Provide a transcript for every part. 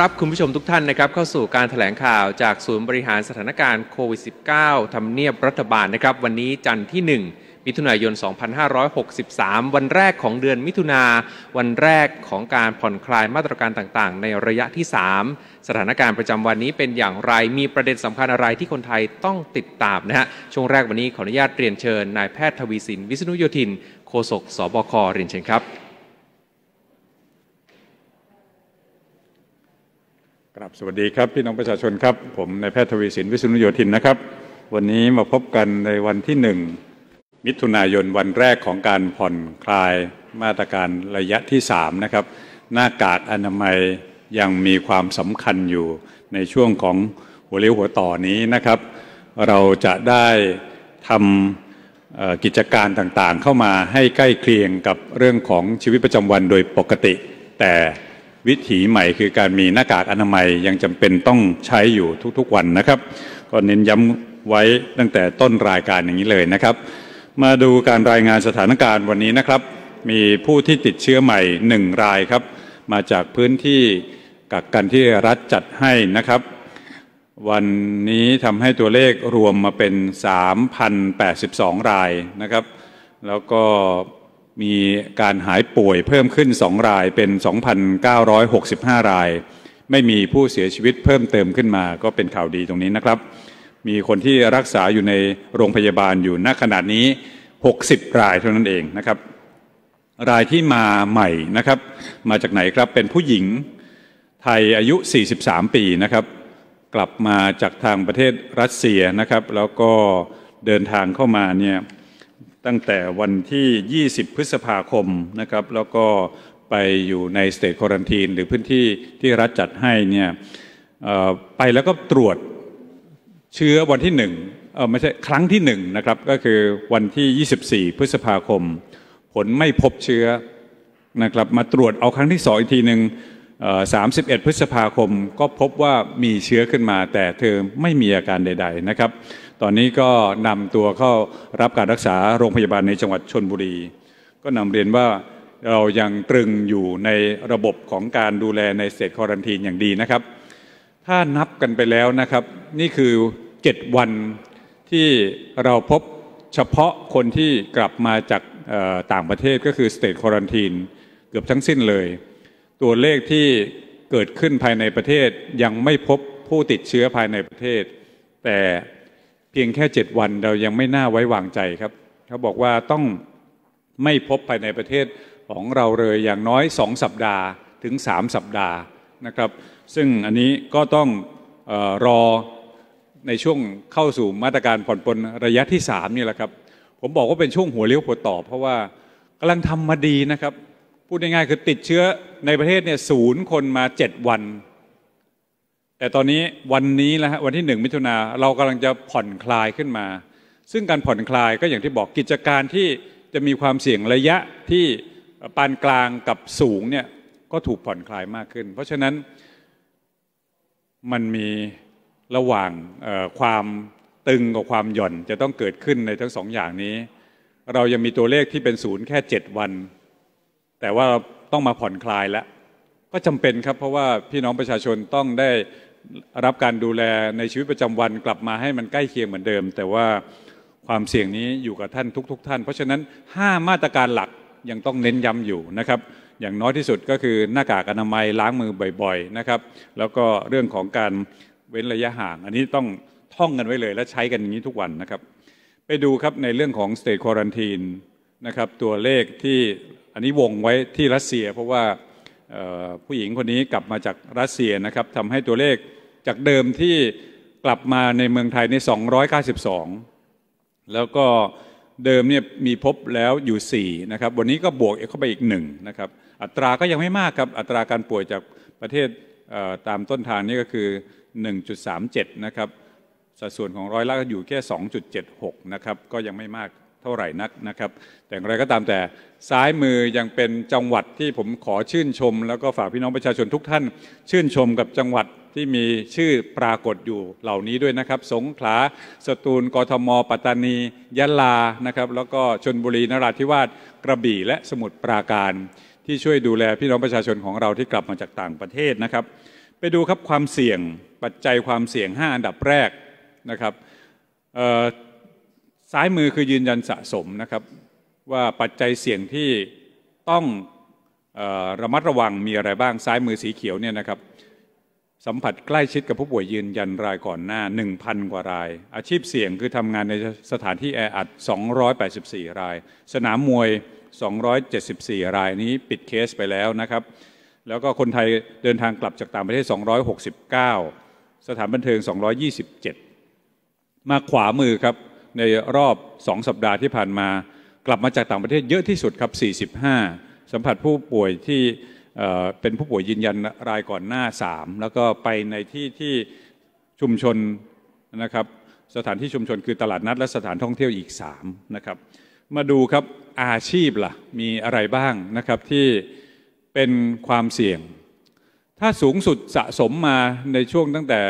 รับคุณผู้ชมทุกท่านนะครับเข้าสู่การถแถลงข่าวจากศูนย์บริหารสถานการณ์โควิด -19 ทำเนียบรัฐบาลนะครับ วันนี้จันทร์ที่ 1 มิถุนายน 2563 วันแรกของเดือนมิถุนา วันแรกของการผ่อนคลายมาตรการต่างๆในระยะที่ 3 สถานการณ์ประจำวันนี้เป็นอย่างไรมีประเด็นสำคัญอะไรที่คนไทยต้องติดตามนะฮะช่วงแรกวันนี้ขออนุญาตเรียนเชิญนายแพทย์ทวีสิน วิษณุโยธินโฆษกสบคเรียนเชิญครับกราบสวัสดีครับ พี่น้องประชาชนครับ ผมนายแพทย์ทวีสินวิสุนุโยธินนะครับ วันนี้มาพบกันในวันที่หนึ่งมิถุนายน วันแรกของการผ่อนคลายมาตรการระยะที่สามนะครับหน้ากากอนามัยยังมีความสำคัญอยู่ในช่วงของหัวเลี้ยวหัวต่อนี้นะครับ เราจะได้ทำกิจการต่างๆ เข้ามาให้ใกล้เคียงกับเรื่องของชีวิตประจำวันโดยปกติแต่วิถีใหม่คือการมีหน้ากากอนามัยยังจำเป็นต้องใช้อยู่ทุก ๆ วันนะครับก็เน้นย้ำไว้ตั้งแต่ต้นรายการอย่างนี้เลยนะครับ มาดูการรายงานสถานการณ์วันนี้นะครับ มีผู้ที่ติดเชื้อใหม่หนึ่งรายครับ มาจากพื้นที่กักกันที่รัฐจัดให้นะครับ วันนี้ทำให้ตัวเลขรวมมาเป็น3,082 รายนะครับ แล้วก็มีการหายป่วยเพิ่มขึ้น 2 รายเป็น 2,965 ราย ไม่มีผู้เสียชีวิตเพิ่มเติมขึ้นมาก็เป็นข่าวดีตรงนี้นะครับ มีคนที่รักษาอยู่ในโรงพยาบาลอยู่ณขณะนี้ 60 รายเท่านั้นเองนะครับ รายที่มาใหม่นะครับ มาจากไหนครับเป็นผู้หญิงไทยอายุ 43 ปีนะครับ กลับมาจากทางประเทศรัสเซียนะครับแล้วก็เดินทางเข้ามาเนี่ยตั้งแต่วันที่ 20 พฤษภาคม นะครับ แล้วก็ไปอยู่ในสเตทควอันทีน หรือพื้นที่ที่รัฐจัดให้เนี่ยไปแล้วก็ตรวจเชื้อวันที่หนึ่งไม่ใช่ครั้งที่หนึ่งนะครับ ก็คือวันที่ 24 พฤษภาคม ผลไม่พบเชื้อ นะครับ มาตรวจเอาครั้งที่สองอีกทีหนึ่ง31 พฤษภาคม ก็พบว่ามีเชื้อขึ้นมา แต่เธอไม่มีอาการใด ๆ นะครับตอนนี้ก็นำตัวเข้ารับการรักษาโรงพยาบาลในจังหวัดชนบุรี ก็นำเรียนว่าเรายังตรึงอยู่ในระบบของการดูแลในเศษควอรันทีนอย่างดีนะครับ ถ้านับกันไปแล้วนะครับ นี่คือ7วันที่เราพบเฉพาะคนที่กลับมาจากต่างประเทศก็คือสเตทควอรันทีนเกือบทั้งสิ้นเลย ตัวเลขที่เกิดขึ้นภายในประเทศ ยังไม่พบผู้ติดเชื้อภายในประเทศ แต่พียงแค่เจ็ดวันเรายังไม่น่าไว้วางใจครับ เขาบอกว่าต้องไม่พบภายในประเทศของเราเลยอย่างน้อยสองสัปดาห์ถึงสามสัปดาห์นะครับ ซึ่งอันนี้ก็ต้องออรอในช่วงเข้าสู่มาตรการผ่อนปลนระยะที่สามนี่แหละครับ ผมบอกว่าเป็นช่วงหัวเลี้ยวหัวต่อ เพราะว่ากำลังทำมาดีนะครับ พูดง่ายๆคือติดเชื้อในประเทศเนี่ยศูนย์คนมาเจ็ดวันแต่ตอนนี้วันนี้นะฮะวันที่หนึ่งมิถุนาเรากำลังจะผ่อนคลายขึ้นมา ซึ่งการผ่อนคลายก็อย่างที่บอกกิจการที่จะมีความเสี่ยงระยะที่ปานกลางกับสูงเนี่ยก็ถูกผ่อนคลายมากขึ้น เพราะฉะนั้นมันมีระหว่างความตึงกับความหย่อนจะต้องเกิดขึ้นในทั้งสองอย่างนี้ เรายังมีตัวเลขที่เป็นศูนย์แค่เดวัน แต่ว่าต้องมาผ่อนคลายแล้วก็จำเป็นครับเพราะว่าพี่น้องประชาชนต้องได้รับการดูแลในชีวิตประจำวันกลับมาให้มันใกล้เคียงเหมือนเดิม แต่ว่าความเสี่ยงนี้อยู่กับท่านทุก ๆ ท่าน เพราะฉะนั้น 5 มาตรการหลักยังต้องเน้นย้ำอยู่นะครับอย่างน้อยที่สุดก็คือหน้ากากอนามัยล้างมือบ่อยๆนะครับแล้วก็เรื่องของการเว้นระยะห่างอันนี้ต้องท่องกันไว้เลย และใช้กันอย่างนี้ทุกวันนะครับ ไปดูครับในเรื่องของ state quarantine นะครับตัวเลขที่อันนี้วงไว้ที่รัสเซีย เพราะว่าผู้หญิงคนนี้กลับมาจากรัสเซียนะครับทำให้ตัวเลขจากเดิมที่กลับมาในเมืองไทยใน 292 แล้วก็เดิมเนี่ยมีพบแล้วอยู่ 4 นะครับ วันนี้ก็บวกเข้าไปอีกหนึ่งนะครับอัตราก็ยังไม่มากครับอัตราการป่วยจากประเทศตามต้นทางนี่ก็คือ 1.37 นะครับสัดส่วนของร้อยละก็อยู่แค่ 2.76 นะครับก็ยังไม่มากเท่าไหร่นักนะครับแต่อย่างไรก็ตามแต่ซ้ายมือยังเป็นจังหวัดที่ผมขอชื่นชม แล้วก็ฝากพี่น้องประชาชนทุกท่านชื่นชมกับจังหวัดที่มีชื่อปรากฏอยู่เหล่านี้ด้วยนะครับ สงขลาสตูลกรทมปัตตานียะลานะครับแล้วก็ชนบุรีนราธิวาสกระบี่และสมุทรปราการที่ช่วยดูแลพี่น้องประชาชนของเราที่กลับมาจากต่างประเทศนะครับ ไปดูครับความเสี่ยงปัจจัยความเสี่ยง5อันดับแรกนะครับซ้ายมือคือยืนยันสะสมนะครับ ว่าปัจจัยเสี่ยงที่ต้องระมัดระวังมีอะไรบ้างซ้ายมือสีเขียวเนี่ยนะครับสัมผัสใกล้ชิดกับผู้ป่วยยืนยันรายก่อนหน้า 1,000 กว่าราย อาชีพเสี่ยงคือทำงานในสถานที่แออัด 284 ราย สนามมวย 274 รายนี้ปิดเคสไปแล้วนะครับ แล้วก็คนไทยเดินทางกลับจากต่างประเทศ 269 สถานบันเทิง227 มาขวามือครับ ในรอบ 2 สัปดาห์ที่ผ่านมากลับมาจากต่างประเทศเยอะที่สุดครับ 45 สัมผัสผู้ป่วยที่เป็นผู้ป่วยยืนยันรายก่อนหน้า3 แล้วก็ไปในที่ที่ชุมชนนะครับสถานที่ชุมชนคือตลาดนัด และสถานท่องเที่ยวอีก3นะครับมาดูครับอาชีพละ่ะมีอะไรบ้างนะครับที่เป็นความเสี่ยง ถ้าสูงสุดสะสมมาในช่วงตั้งแต่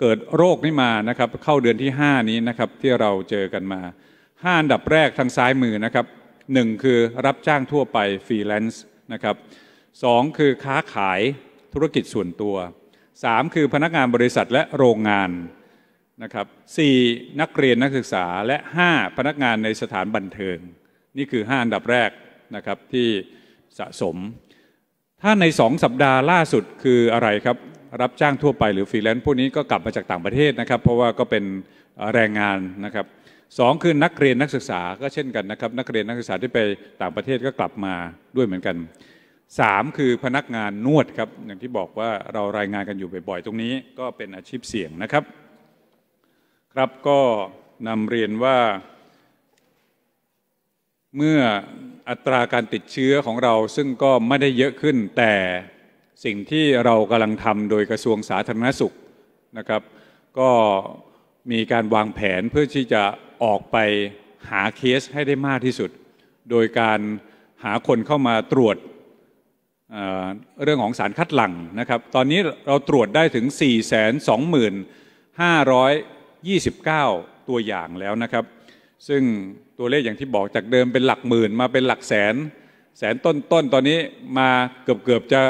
เกิดโรคนี้มานะครับเข้าเดือนที่ 5 นี้นะครับที่เราเจอกันมา5อันดับแรกทางซ้ายมือนะครับหนึ่งคือรับจ้างทั่วไปฟรีแลนซ์นะครับสองคือค้าขายธุรกิจส่วนตัวสามคือพนักงานบริษัทและโรงงานนะครับสี่นักเรียนนักศึกษาและห้าพนักงานในสถานบันเทิง นี่คือห้าอันดับแรกนะครับที่สะสม ถ้าในสองสัปดาห์ล่าสุดคืออะไรครับรับจ้างทั่วไปหรือฟรีแลนซ์พวกนี้ก็กลับมาจากต่างประเทศนะครับ เพราะว่าก็เป็นแรงงานนะครับสองคือนักเรียนนักศึกษาก็เช่นกันนะครับนักเรียนนักศึกษาที่ไปต่างประเทศก็กลับมาด้วยเหมือนกันสามคือพนักงานนวดครับอย่างที่บอกว่าเรารายงานกันอยู่บ่อย ๆ ตรงนี้ก็เป็นอาชีพเสี่ยงนะครับ ครับก็นำเรียนว่าเมื่ออัตราการติดเชื้อของเราซึ่งก็ไม่ได้เยอะขึ้น แต่สิ่งที่เรากำลังทำโดยกระทรวงสาธารณสุขนะครับ ก็มีการวางแผนเพื่อที่จะออกไปหาเคสให้ได้มากที่สุด โดยการหาคนเข้ามาตรวจเรื่องของสารคัดหลั่งนะครับตอนนี้เราตรวจได้ถึง 425,29 ตัวอย่างแล้วนะครับซึ่งตัวเลขอย่างที่บอกจากเดิมเป็นหลักหมื่นมาเป็นหลักแสน แสนต้นๆตตอนนี้มาเกือบเกือบจะ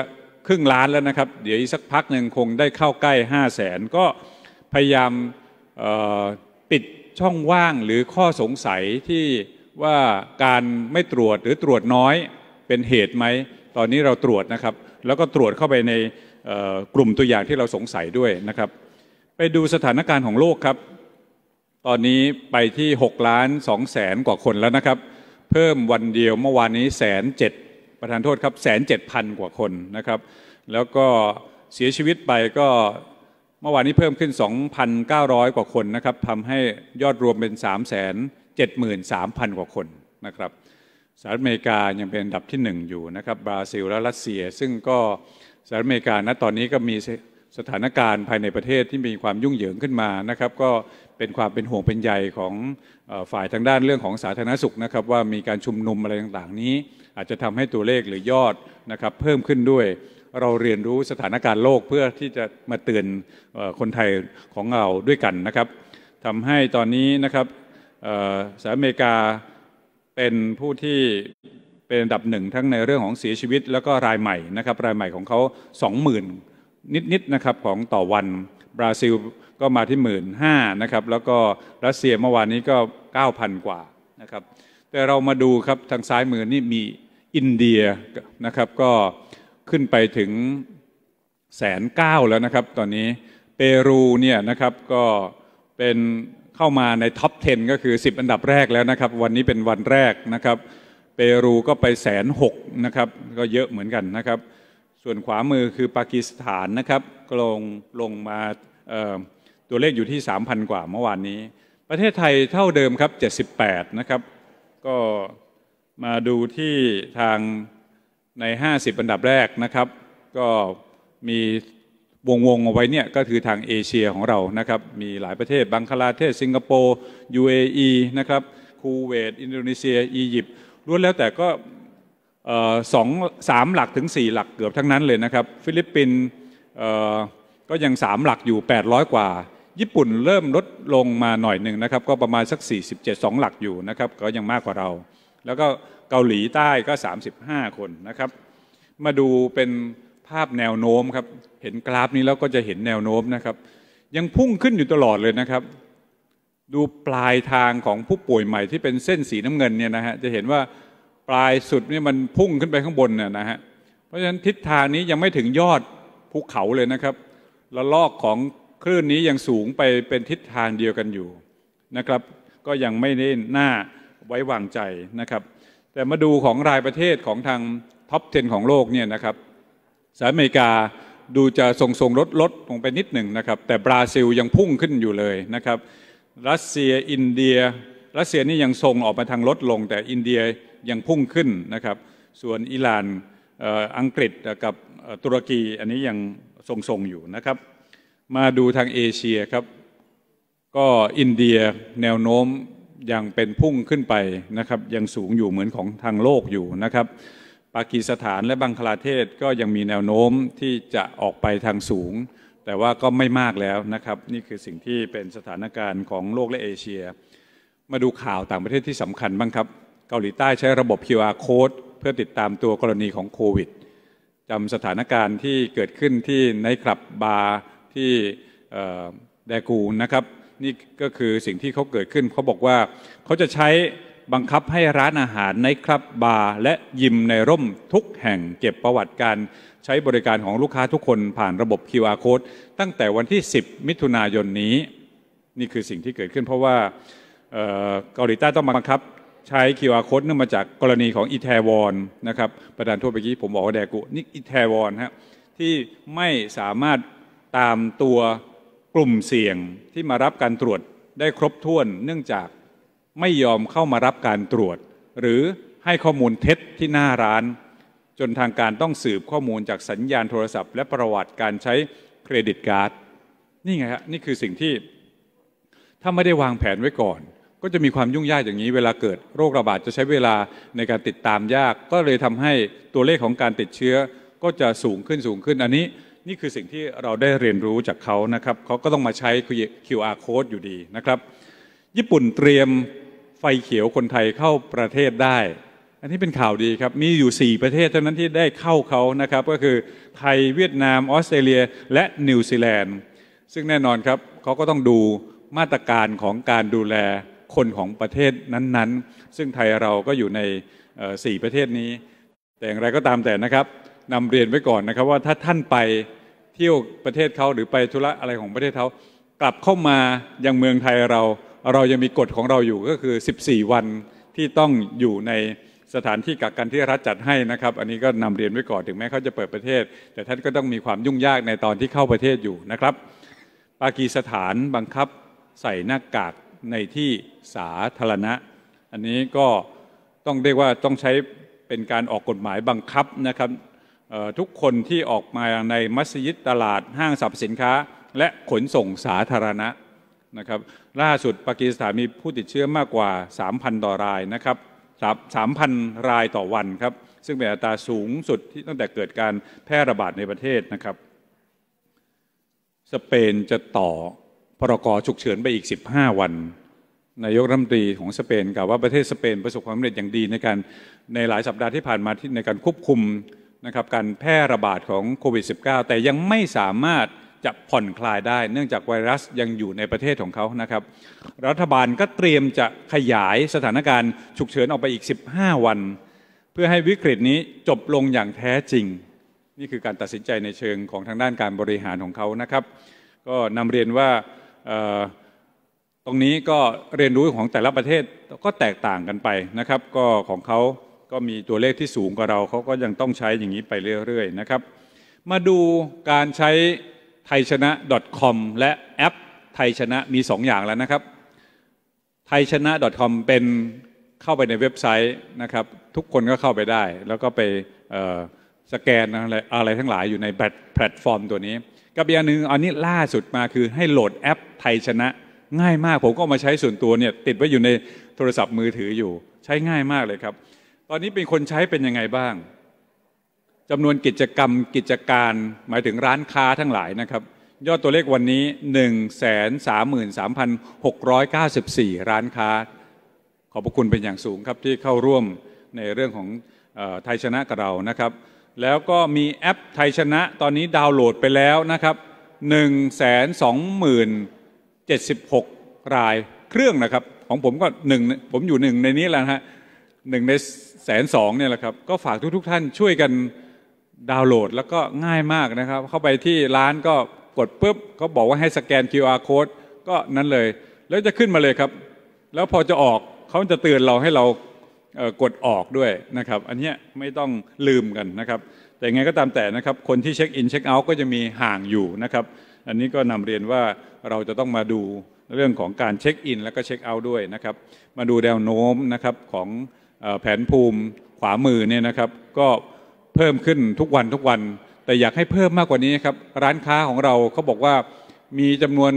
ครึ่งล้านแล้วนะครับ เดี๋ยวอีกสักพักหนึ่งคงได้เข้าใกล้ 5 0 0แสนก็พยายามปิดช่องว่างหรือข้อสงสัยที่ว่าการไม่ตรวจหรือตรวจน้อยเป็นเหตุไหม ตอนนี้เราตรวจนะครับ แล้วก็ตรวจเข้าไปในกลุ่มตัวอย่างที่เราสงสัยด้วยนะครับ ไปดูสถานการณ์ของโลกครับ ตอนนี้ไปที่6ล้าน2แสนกว่าคนแล้วนะครับ เพิ่มวันเดียวเมื่อวานนี้แสนเจ็ดประธานโทษครับแสนเจ็ดพันกว่าคนนะครับ แล้วก็เสียชีวิตไปก็เมื่อวานนี้เพิ่มขึ้น 2,900 กว่าคนนะครับทำให้ยอดรวมเป็น 373,000 กว่าคนนะครับ สหรัฐอเมริกายังเป็นอันดับที่1อยู่นะครับ บราซิล และรัสเซียซึ่งก็สหรัฐอเมริกาณตอนนี้ก็มีสถานการณ์ภายในประเทศที่มีความยุ่งเหยิงขึ้นมานะครับ ก็เป็นความเป็นห่วงเป็นใยของฝ่ายทางด้านเรื่องของสาธารณสุขนะครับว่ามีการชุมนุมอะไรต่างๆนี้ อาจจะทำให้ตัวเลขหรือยอดนะครับเพิ่มขึ้นด้วยเราเรียนรู้สถานการณ์โลกเพื่อที่จะมาเตือนคนไทยของเราด้วยกันนะครับ ทำให้ตอนนี้นะครับสหรัฐอเมริกาเป็นผู้ที่เป็นอันดับหนึ่งทั้งในเรื่องของเสียชีวิตแล้วก็รายใหม่นะครับ รายใหม่ของเขา20,000 นิดๆนะครับของต่อวัน บราซิลก็มาที่หมื่นห้านะครับ แล้วก็ รัสเซียเมื่อวานนี้ก็ 9,000กว่านะครับ แต่เรามาดูครับ ทางซ้ายมือนี่มีอินเดียนะครับก็ขึ้นไปถึงแสนเก้าแล้วนะครับตอนนี้เปรูเนี่ยนะครับก็เป็นเข้ามาในท็อป 10 ก็คือ 10 อันดับแรกแล้วนะครับ วันนี้เป็นวันแรกนะครับ เปรูก็ไปแสนหกนะครับ ก็เยอะเหมือนกันนะครับ ส่วนขวามือคือปากีสถานนะครับก็ลงลงมาตัวเลขอยู่ที่3,000กว่า เมื่อวานนี้ ประเทศไทยเท่าเดิมครับ78 นะครับ ก็มาดูที่ทางใน 50อันดับแรกนะครับก็มีวงวงเอาไว้เนี่ยก็คือทางเอเชียของเรานะครับ มีหลายประเทศ บังคลาเทศ สิงคโปร์ UAE นะครับ คูเวตอินโดนีเซีย อียิปต์ล้วนแล้วแต่ก็สองสามหลักถึง4หลักเกือบทั้งนั้นเลยนะครับ ฟิลิปปินส์ก็ยัง3หลักอยู่ 800 กว่า ญี่ปุ่นเริ่มลดลงมาหน่อยหนึ่งนะครับ ก็ประมาณสัก47 2หลักอยู่นะครับก็ยังมากกว่าเราแล้วก็เกาหลีใต้ก็ 35 คนนะครับ มาดูเป็นภาพแนวโน้มครับ เห็นกราฟนี้แล้วก็จะเห็นแนวโน้มนะครับ ยังพุ่งขึ้นอยู่ตลอดเลยนะครับ ดูปลายทางของผู้ป่วยใหม่ที่เป็นเส้นสีน้ำเงินเนี่ยนะฮะ จะเห็นว่าปลายสุดนี่มันพุ่งขึ้นไปข้างบนน่ยนะฮะ เพราะฉะนั้นทิศทางนี้ยังไม่ถึงยอดภูเขาเลยนะครับละลอกของ คลื่นนี้ยังสูงไปเป็นทิศทางเดียวกันอยู่นะครับ ก็ยังไม่ได้น้าไว้วางใจนะครับแต่มาดูของรายประเทศของทางท็อป 10 ของโลกเนี่ยนะครับสหรัฐอเมริกาดูจะทรงทรงลดลดลงไปนิดหนึ่งนะครับ แต่บราซิลยังพุ่งขึ้นอยู่เลยนะครับรัสเซียอินเดีย รัสเซียนี่ยังทรงออกมาทางลดลง แต่อินเดียยังพุ่งขึ้นนะครับ ส่วนอิหร่านอังกฤษกับตุรกีอันนี้ยังทรงทรงอยู่นะครับ มาดูทางเอเชียครับ ก็อินเดียแนวโน้มยังเป็นพุ่งขึ้นไปนะครับยังสูงอยู่เหมือนของทางโลกอยู่นะครับ ปากีสถานและบังคลาเทศก็ยังมีแนวโน้มที่จะออกไปทางสูง แต่ว่าก็ไม่มากแล้วนะครับ นี่คือสิ่งที่เป็นสถานการณ์ของโลกและเอเชีย มาดูข่าวต่างประเทศที่สำคัญบ้างครับ เกาหลีใต้ใช้ระบบ QR code เพื่อติดตามตัวกรณีของโควิดจำสถานการณ์ที่เกิดขึ้นที่ในคลับบาร์ที่แดกูนะครับนี่ก็คือสิ่งที่เขาเกิดขึ้นเขาบอกว่าเขาจะใช้บังคับให้ร้านอาหารในครับบาร์และยิมในร่มทุกแห่งเก็บประวัติการ ใช้บริการของลูกค้าทุกคนผ่านระบบ QR code ตั้งแต่วันที่ 10 มิถุนายนนี้ นี่คือสิ่งที่เกิดขึ้นเพราะว่าเกาหลีใต้ต้องบังคับใช้ QR code เนื่องมาจากกรณีของอีแทวอนนะครับประธานทั่วไปกี้ผมบอกว่าแดกุนี่อีแทวอนฮะที่ไม่สามารถตามตัวกลุ่มเสี่ยงที่มารับการตรวจได้ครบถ้วน เนื่องจากไม่ยอมเข้ามารับการตรวจ หรือให้ข้อมูลเท็จที่หน้าร้าน จนทางการต้องสืบข้อมูลจากสัญญาณโทรศัพท์ และประวัติการใช้เครดิตการ์ดนี่ไงฮะนี่คือสิ่งที่ ถ้าไม่ได้วางแผนไว้ก่อน ก็จะมีความยุ่งยากอย่างนี้เวลาเกิดโรคระบาดจะใช้เวลาในการติดตามยาก ก็เลยทำให้ตัวเลขของการติดเชื้อก็จะสูงขึ้นสูงขึ้นอันนี้นี่คือสิ่งที่เราได้เรียนรู้จากเขานะครับ เขาก็ต้องมาใช้ QR code อยู่ดีนะครับ ญี่ปุ่นเตรียมไฟเขียวคนไทยเข้าประเทศได้ อันนี้เป็นข่าวดีครับ มีอยู่ 4 ประเทศเท่านั้นที่ได้เข้าเขานะครับ ก็คือไทยเวียดนามออสเตรเลีย และนิวซีแลนด์ ซึ่งแน่นอนครับเขาก็ต้องดูมาตรการของการดูแลคนของประเทศนั้นๆ ซึ่งไทยเราก็อยู่ในสี่ประเทศนี้ แต่อย่างไรก็ตามแต่นะครับนำเรียนไว้ก่อนนะครับว่าถ้าท่านไปเที่ยวประเทศเขาหรือไปธุระอะไรของประเทศเขากลับเข้ามายังเมืองไทยเรา เรายังมีกฎของเราอยู่ก็คือ 14 วันที่ต้องอยู่ในสถานที่กักกันที่รัฐจัดให้นะครับ อันนี้ก็นำเรียนไว้ก่อนถึงแม้เขาจะเปิดประเทศ แต่ท่านก็ต้องมีความยุ่งยากในตอนที่เข้าประเทศอยู่นะครับ ปากีสถานบังคับใส่หน้ากากในที่สาธารณะ อันนี้ก็ต้องเรียกว่าต้องใช้เป็นการออกกฎหมายบังคับนะครับทุกคนที่ออกมาในมัสยิดตลาด ห้างสรรพสินค้าและขนส่งสาธารณะนะครับ ล่าสุดปากีสถานมีผู้ติดเชื้อมากกว่า 3,000ต่อรายนะครับ 3,000 รายต่อวันครับ ซึ่งเป็นอัตราสูงสุดที่ตั้งแต่เกิดการแพร่ระบาดในประเทศนะครับ สเปนจะต่อพรกฉุกเฉินไปอีก 15 วันนายกรัฐมนตรีของสเปนกล่าวว่าประเทศสเปนประสบความสำเร็จอย่างดี ในการในหลายสัปดาห์ที่ผ่านมาที่ในการควบคุมนะครับการแพร่ระบาดของโควิด -19 แต่ยังไม่สามารถจะผ่อนคลายได้ เนื่องจากไวรัสยังอยู่ในประเทศของเขานะครับ รัฐบาลก็เตรียมจะขยายสถานการณ์ ฉุกเฉินออกไปอีก 15 วัน เพื่อให้วิกฤตนี้จบลงอย่างแท้จริง นี่คือการตัดสินใจในเชิงของทางด้านการบริหารของเขานะครับ ก็นำเรียนว่าตรงนี้ก็เรียนรู้ของแต่ละประเทศก็แตกต่างกันไปนะครับก็ของเขาก็มีตัวเลขที่สูงกว่าเราเขาก็ยังต้องใช้อย่างนี้ไปเรื่อยๆนะครับ มาดูการใช้ไทยชนะ .com และแอปไทยชนะมี2ออย่างแล้วนะครับ ไทยชนะ .com เป็นเข้าไปในเว็บไซต์นะครับ ทุกคนก็เข้าไปได้ แล้วก็ไปสแกนอะไรอะไรทั้งหลายอยู่ในแพลตฟอร์มตัวนี้กับอีกอันนึงอันนี้ล่าสุดมาคือให้โหลดแอปไทยชนะ ง่ายมากผมก็มาใช้ส่วนตัวเนี่ยติดไว้อยู่ในโทรศัพท์มือถืออยู่ใช้ง่ายมากเลยครับตอนนี้เป็นคนใช้เป็นยังไงบ้างจำนวนกิจกรรมกิจการหมายถึงร้านค้าทั้งหลายนะครับยอดตัวเลขวันนี้ 133,694 ร้านค้า ขอบพระคุณเป็นอย่างสูงครับที่เข้าร่วมในเรื่องของไทยชนะกับเรานะครับ แล้วก็มีแอปไทยชนะตอนนี้ดาวน์โหลดไปแล้วนะครับ 1 2ิบ7 6 รายเครื่องนะครับ ของผมก็หนึ่งผมอยู่หนึ่งในนี้แล้วฮะหนึ่งในแสนสองเนี่ยแหละครับ ก็ฝากทุกทท่านช่วยกันดาวน์โหลด แล้วก็ง่ายมากนะครับ เข้าไปที่ร้านก็กดปุ๊บก็บอกว่าให้สแกน QR code ก็นั้นเลย แล้วจะขึ้นมาเลยครับ แล้วพอจะออกเขาจะเตือนเราให้เรากดออกด้วยนะครับ อันนี้ไม่ต้องลืมกันนะครับ แต่ไงก็ตามแต่นะครับ คนที่เช็คอินเช็คเอาท์ก็จะมีห่างอยู่นะครับอันนี้ก็นำเรียนว่าเราจะต้องมาดูเรื่องของการเช็คอินและก็เช็คเอาท์ด้วยนะครับมาดูแนวโน้มนะครับของแผนภูมิขวามือเนี่ยนะครับก็เพิ่มขึ้นทุกวันทุกวัน แต่อยากให้เพิ่มมากกว่านี้ครับ ร้านค้าของเราเขาบอกว่ามีจำนวน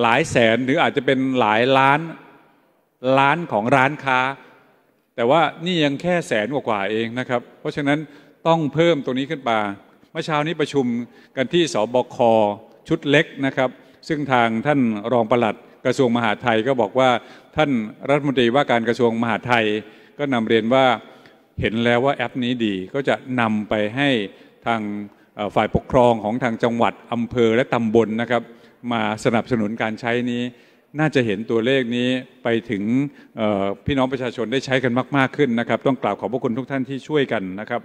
หลายแสนหรืออาจจะเป็นหลายล้าน ล้านของร้านค้า แต่ว่านี่ยังแค่แสนกว่า ๆ เองนะครับ เพราะฉะนั้นต้องเพิ่มตัวนี้ขึ้นมาเมื่อเช้านี้ประชุมกันที่สบค ชุดเล็กนะครับ ซึ่งทางท่านรองปลัดกระทรวงมหาดไทยก็บอกว่าท่านรัฐมนตรีว่าการกระทรวงมหาดไทยก็นำเรียนว่าเห็นแล้วว่าแอปนี้ดีก็จะนำไปให้ทางฝ่ายปกครองของทางจังหวัดอำเภอและตำบลนะครับ มาสนับสนุนการใช้นี้ น่าจะเห็นตัวเลขนี้ไปถึงพี่น้องประชาชนได้ใช้กันมากๆขึ้นนะครับ ต้องกล่าวขอบพระคุณทุกท่านที่ช่วยกันนะครับ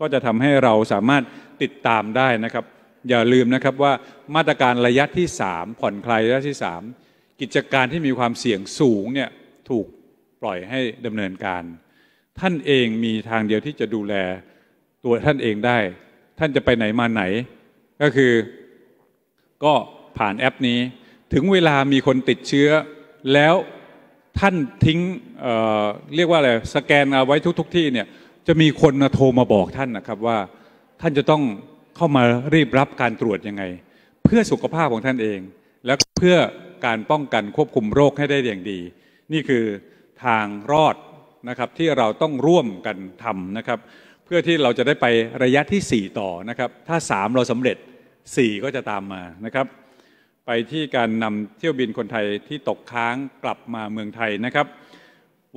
ก็จะทำให้เราสามารถติดตามได้นะครับ อย่าลืมนะครับว่ามาตรการระยะที่ 3 ผ่อนคลายระยะที่ 3 กิจการที่มีความเสี่ยงสูงเนี่ยถูกปล่อยให้ดำเนินการ ท่านเองมีทางเดียวที่จะดูแลตัวท่านเองได้ ท่านจะไปไหนมาไหน ก็คือก็ผ่านแอปนี้ ถึงเวลามีคนติดเชื้อ แล้วท่านทิ้งเเรียกว่าอะไรสแกนเอาไว้ทุกทกที่เนี่ย จะมีคนโทรมาบอกท่านนะครับว่าท่านจะต้องเข้ามารีบรับการตรวจยังไง เพื่อสุขภาพของท่านเอง และเพื่อการป้องกันควบคุมโรคให้ได้อย่างดี นี่คือทางรอดนะครับที่เราต้องร่วมกันทำนะครับ เพื่อที่เราจะได้ไประยะที่ 4 ต่อนะครับ ถ้า 3 เราสำเร็จ 4 ก็จะตามมานะครับ ไปที่การนำเที่ยวบินคนไทยที่ตกค้างกลับมาเมืองไทยนะครับ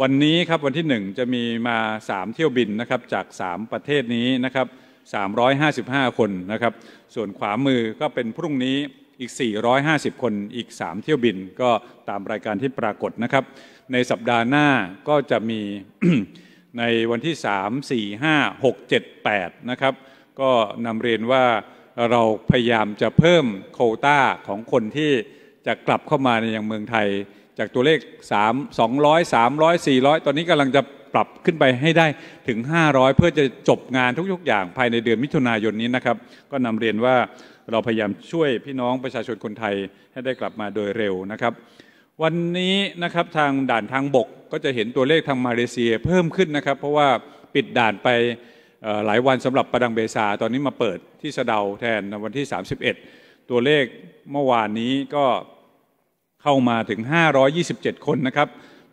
วันนี้ครับวันที่1จะมีมา3เที่ยวบินนะครับจาก3ประเทศนี้นะครับ355คนนะครับ ส่วนขวามือก็เป็นพรุ่งนี้อีก 450 คนอีก3เที่ยวบินก็ตามรายการที่ปรากฏนะครับในสัปดาห์หน้าก็จะมีในวันที่3 4 5 6 7 8นะครับก็นำเรียนว่าเราพยายามจะเพิ่มโคต้าของคนที่จะกลับเข้ามาในยังเมืองไทย จากตัวเลข 3 200 300 400 ตอนนี้กำลังจะปรับขึ้นไปให้ได้ถึง 500 เพื่อจะจบงานทุกๆอย่างภายในเดือนมิถุนายนนี้นะครับ ก็นำเรียนว่าเราพยายามช่วยพี่น้องประชาชนคนไทยให้ได้กลับมาโดยเร็วนะครับวันนี้นะครับ ทางด่านทางบกก็จะเห็นตัวเลขทางมาเลเซียเพิ่มขึ้นนะครับ เพราะว่าปิดด่านไปหลายวันสำหรับประดังเบซาตอนนี้มาเปิดที่สะเดาแทนวันที่31ตัวเลขเมื่อวานนี้ก็เข้ามาถึง527คนนะครับ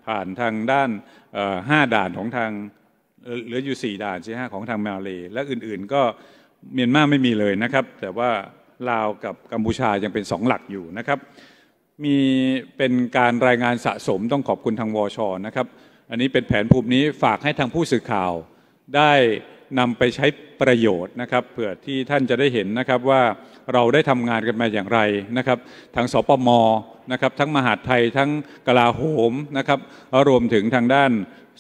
ผ่านทางด้าน5ด่านของทางเหลืออยู่4ด่านใช่หของทางมาเลและอื่นๆ ก็เมียนมาไม่มีเลยนะครับ แต่ว่าลาวกับกัมพูชายังเป็น 2หลักอยู่นะครับมีเป็นการรายงานสะสมต้องขอบคุณทางวชนะครับ อันนี้เป็นแผนภูมินี้ฝากให้ทางผู้สื่อข่าวได้นำไปใช้ประโยชน์นะครับเผื่อที่ท่านจะได้เห็นนะครับว่าเราได้ทำงานกันมาอย่างไรนะครับทั้งสปมนะครับทั้งมหาดไทย ทั้งกลาโหมนะครับรวมถึงทางด้าน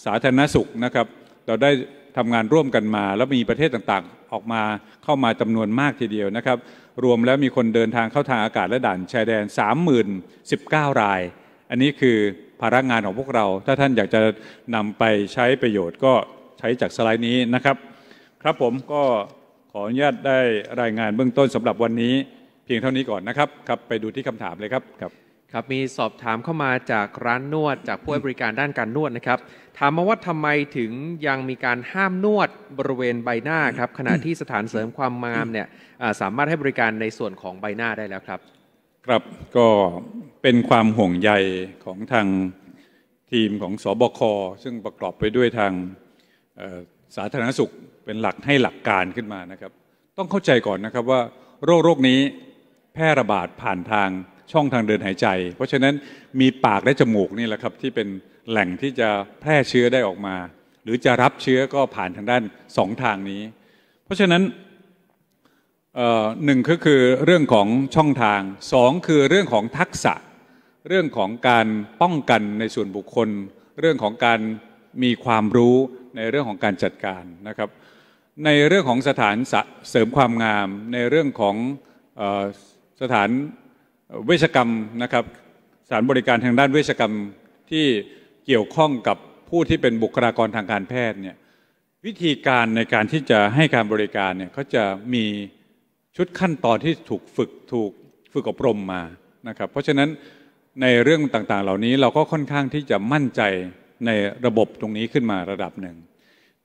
สาธารณสุขนะครับเราได้ทำงานร่วมกันมาแล้วมีประเทศต่างๆออกมาเข้ามาจำนวนมากทีเดียวนะครับรวมแล้วมีคนเดินทางเข้าทางอากาศและด่านชายแดน 3 0 1 9 ราย อันนี้คือภาระงานของพวกเรา ถ้าท่านอยากจะนำไปใช้ประโยชน์ก็ใช้จากสไลด์นี้นะครับ ครับผมก็ขออนุญาตได้รายงานเบื้องต้นสำหรับวันนี้ เพียงเท่านี้ก่อนนะครับครับไปดูที่คำถามเลยครับ ครับครับมีสอบถามเข้ามาจากร้านนวดจากผู้ให้บริการด้านการนวดนะครับ ถามมาว่าทำไมถึงยังมีการห้ามนวดบริเวณใบหน้าครับขณะที่สถานเสริมความงามเนี่ยสามารถให้บริการในส่วนของใบหน้าได้แล้วครับ ครับก็เป็นความห่วงใยของทางทีมของสบคซึ่งประกอบไปด้วยทางสาธารณสุขเป็นหลักให้หลักการขึ้นมานะครับ ต้องเข้าใจก่อนนะครับว่าโรคโรคนี้แพร่ระบาดผ่านทางช่องทางเดินหายใจ เพราะฉะนั้นมีปากและจมูกนี่แหละครับที่เป็นแหล่งที่จะแพร่เชื้อได้ออกมา หรือจะรับเชื้อก็ผ่านทางด้านสองทางนี้ เพราะฉะนั้นหนึ่งก็คือเรื่องของช่องทางสองคือเรื่องของทักษะ เรื่องของการป้องกันในส่วนบุคคล เรื่องของการมีความรู้ในเรื่องของการจัดการนะครับในเรื่องของสถานเสริมความงามในเรื่องของสถานเวชกรรมนะครับสารบริการทางด้านเวชกรรมที่เกี่ยวข้องกับผู้ที่เป็นบุคลากรทางการแพทย์เนี่ยวิธีการในการที่จะให้การบริการเนี่ยเขาจะมีชุดขั้นตอนที่ถูกฝึกถูกฝึกอบรมมานะครับเพราะฉะนั้นในเรื่องต่างๆเหล่านี้เราก็ค่อนข้างที่จะมั่นใจในระบบตรงนี้ขึ้นมาระดับหนึ่ง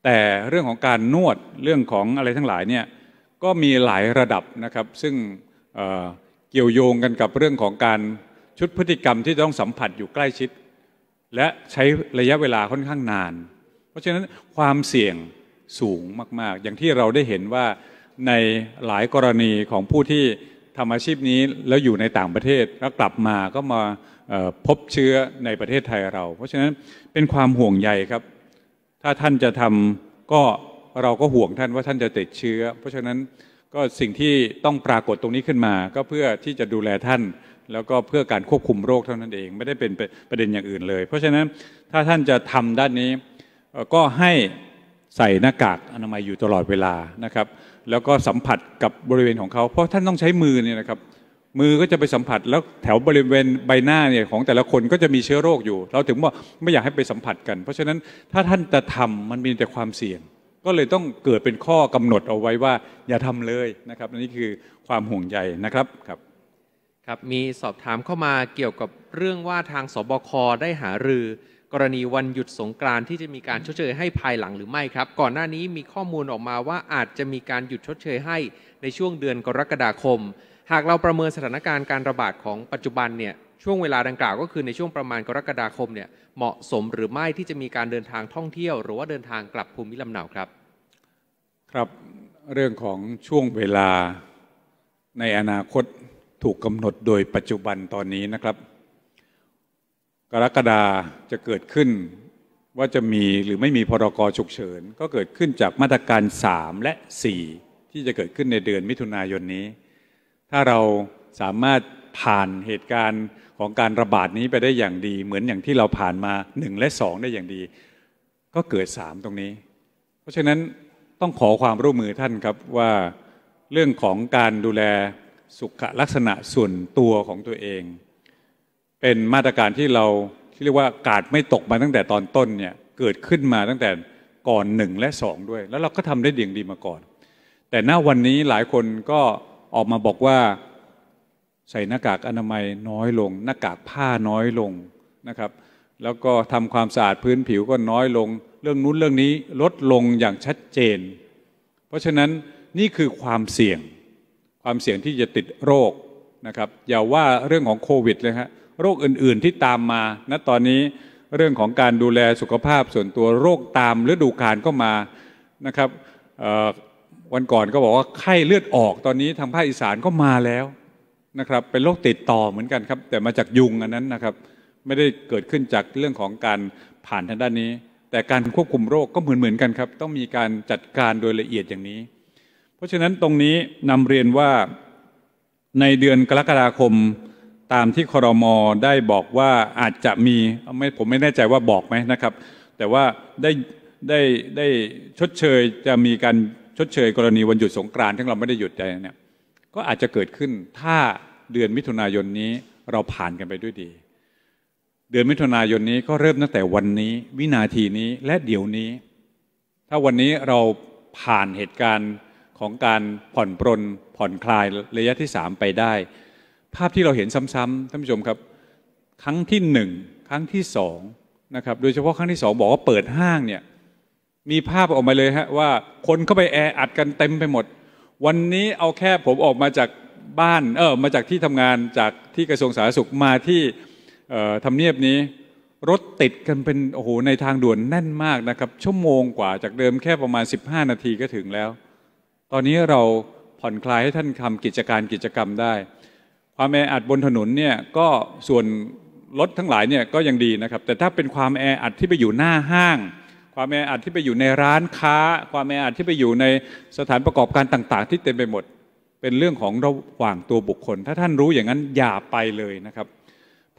แต่เรื่องของการนวดเรื่องของอะไรทั้งหลายเนี่ยก็มีหลายระดับนะครับซึ่งเกี่ยวโยงกันกับเรื่องของการชุดพฤติกรรมที่ต้องสัมผัสอยู่ใกล้ชิด และใช้ระยะเวลาค่อนข้างนาน เพราะฉะนั้นความเสี่ยงสูงมาก ๆ อย่างที่เราได้เห็นว่าในหลายกรณีของผู้ที่ทำอาชีพนี้แล้วอยู่ในต่างประเทศ แล้วกลับมาก็มาพบเชื้อในประเทศไทยเรา เพราะฉะนั้นเป็นความห่วงใยครับ ถ้าท่านจะทำก็เราก็ห่วงท่านว่าท่านจะติดเชื้อ เพราะฉะนั้นก็สิ่งที่ต้องปรากฏตรงนี้ขึ้นมา ก็เพื่อที่จะดูแลท่านแล้วก็เพื่อการควบคุมโรคเท่านั้นเอง ไม่ได้เป็นประเด็นอย่างอื่นเลย เพราะฉะนั้นถ้าท่านจะทำด้านนี้ก็ให้ใส่หน้ากากอนามัยอยู่ตลอดเวลานะครับแล้วก็สัมผัสกับบริเวณของเขา เพราะท่านต้องใช้มือเนี่ยนะครับมือก็จะไปสัมผัสแล้วแถวบริเวณใบหน้าเนี่ยของแต่ละคนก็จะมีเชื้อโรคอยู่ เราถึงว่าไม่อยากให้ไปสัมผัสกัน เพราะฉะนั้นถ้าท่านจะทำมันมีแต่ความเสี่ยงก็เลยต้องเกิดเป็นข้อกำหนดเอาไว้ว่าอย่าทำเลยนะครับนี่คือความห่วงใยนะครับครับครับ มีสอบถามเข้ามาเกี่ยวกับเรื่องว่าทางสบคได้หารือ กรณีวันหยุดสงกรานที่จะมีการชดเชยให้ภายหลังหรือไม่ครับก่อนหน้านี้มีข้อมูลออกมาว่าอาจจะมีการหยุดชดเชยให้ในช่วงเดือนกรกฎาคม หากเราประเมินสถานการณ์การระบาดของปัจจุบันเนี่ยช่วงเวลาดังกล่าวก็คือในช่วงประมาณกรกฎาคมเนี่ยเหมาะสมหรือไม่ที่จะมีการเดินทางท่องเที่ยว หรือว่าเดินทางกลับภูมิลำเนาครับ ครับเรื่องของช่วงเวลาในอนาคตถูกกำหนดโดยปัจจุบันตอนนี้นะครับ กรกฎาจะเกิดขึ้นว่าจะมีหรือไม่มีพรกฉุกเฉินก็เกิดขึ้นจากมาตรการ 3 และ 4 ที่จะเกิดขึ้นในเดือนมิถุนายนนี้ ถ้าเราสามารถผ่านเหตุการณ์ของการระบาดนี้ไปได้อย่างดีเหมือนอย่างที่เราผ่านมา1และ2ได้อย่างดี ก็เกิด 3 ตรงนี้ เพราะฉะนั้นต้องขอความร่วมมือท่านครับว่าเรื่องของการดูแลสุขลักษณะส่วนตัวของตัวเอง เป็นมาตรการที่เราที่เรียกว่าการไม่ตกมาตั้งแต่ตอนต้นเนี่ยเกิดขึ้นมาตั้งแต่ก่อนหนึ่งและสองด้วย แล้วเราก็ทำได้ดียงดีมาก่อน แต่ณวันนี้หลายคนก็ออกมาบอกว่าใส่หน้ากากอนามัยน้อยลง หน้ากากผ้าน้อยลงนะครับ แล้วก็ทำความสะอาดพื้นผิวก็น้อยลง เรื่องนู้นเรื่องนี้ลดลงอย่างชัดเจน เพราะฉะนั้นนี่คือความเสี่ยง ความเสี่ยงที่จะติดโรคนะครับอย่าว่าเรื่องของโควิดเลยฮะโรคอื่นๆที่ตามมาณตอนนี้เรื่องของการดูแลสุขภาพส่วนตัวโรคตามฤดูกาลก็มานะครับวันก่อนก็บอกว่า ไข้เลือดออกตอนนี้ทางภาคอีสานก็มาแล้วนะครับเป็นโรคติดต่อเหมือนกันครับแต่มาจากยุงอันนั้นนะครับไม่ได้เกิดขึ้นจากเรื่องของการผ่านทางด้านนี้ แต่การควบคุมโรคก็เหมือนเหมือนกันครับต้องมีการจัดการโดยละเอียดอย่างนี้ เพราะฉะนั้นตรงนี้นำเรียนว่าในเดือนกรกฎาคมตามที่คอรมอได้บอกว่าอาจจะมีไม่ผมไม่แน่ใจว่าบอกไหมนะครับ แต่ว่าได้ได้ได้ชดเชยจะมีการชดเชยกรณีวันหยุดสงกรานต์ที่เราไม่ได้หยุดใจเนี่ยก็อาจจะเกิดขึ้นถ้าเดือนมิถุนายนนี้เราผ่านกันไปด้วยดี เดือนมิถุนายนนี้ก็เริ่มตั้งแต่วันนี้ วินาทีนี้และเดี๋ยวนี้ ถ้าวันนี้เราผ่านเหตุการณ์ของการผ่อนปรนผ่อนคลายระยะที่สามไปได้ ภาพที่เราเห็นซ้ำๆท่านผู้ชมครับ ครั้งที่หนึ่งครั้งที่สองนะครับโดยเฉพาะครั้งที่สองบอกว่าเปิดห้างเนี่ยมีภาพออกมาเลยฮะว่าคนเข้าไปแออัดกันเต็มไปหมดวันนี้เอาแค่ผมออกมาจากบ้านเออมาจากที่ทำงานจากที่กระทรวงสาธารณสุขมาที่ทำเนียบนี้ รถติดกันเป็นโอ้โหในทางด่วนแน่นมากนะครับชั่วโมงกว่าจากเดิมแค่ประมาณ 15 นาทีก็ถึงแล้ว ตอนนี้เราผ่อนคลายให้ท่านทำกิจการกิจกรรมได้ ความแออัดบนถนนเนี่ยก็ส่วนรถทั้งหลายเนี่ยก็ยังดีนะครับแต่ถ้าเป็นความแออัดที่ไปอยู่หน้าห้างความแออัดที่ไปอยู่ในร้านค้าความแออัดที่ไปอยู่ในสถานประกอบการต่างๆ ที่เต็มไปหมดเป็นเรื่องของระหว่างตัวบุคคล ถ้าท่านรู้อย่างนั้นอย่าไปเลยนะครับ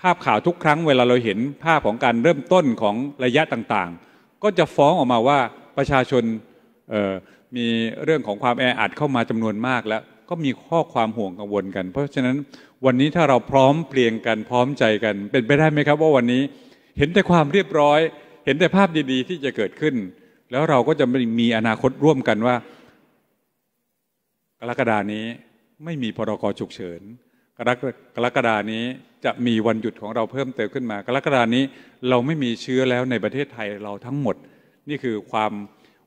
ภาพข่าวทุกครั้งเวลาเราเห็นภาพของการเริ่มต้นของระยะต่างๆ ก็จะฟ้องออกมาว่าประชาชนมีเรื่องของความแออัดเข้ามาจำนวนมากแล้ว ก็มีข้อความห่วงกังวลกัน เพราะฉะนั้นวันนี้ถ้าเราพร้อมเปลี่ยนกันพร้อมใจกัน เป็นไปได้ไหมครับ ว่าวันนี้เห็นแต่ความเรียบร้อยเห็นแต่ภาพดีๆที่จะเกิดขึ้น แล้วเราก็จะมีอนาคตร่วมกันว่า กรกฎานี้ไม่มีพรกฉุกเฉิน กรกรกฎานี้จะมีวันหยุดของเราเพิ่มเติมขึ้นมา กรกฎานี้เราไม่มีเชื้อแล้วในประเทศไทยเราทั้งหมด นี่คือความ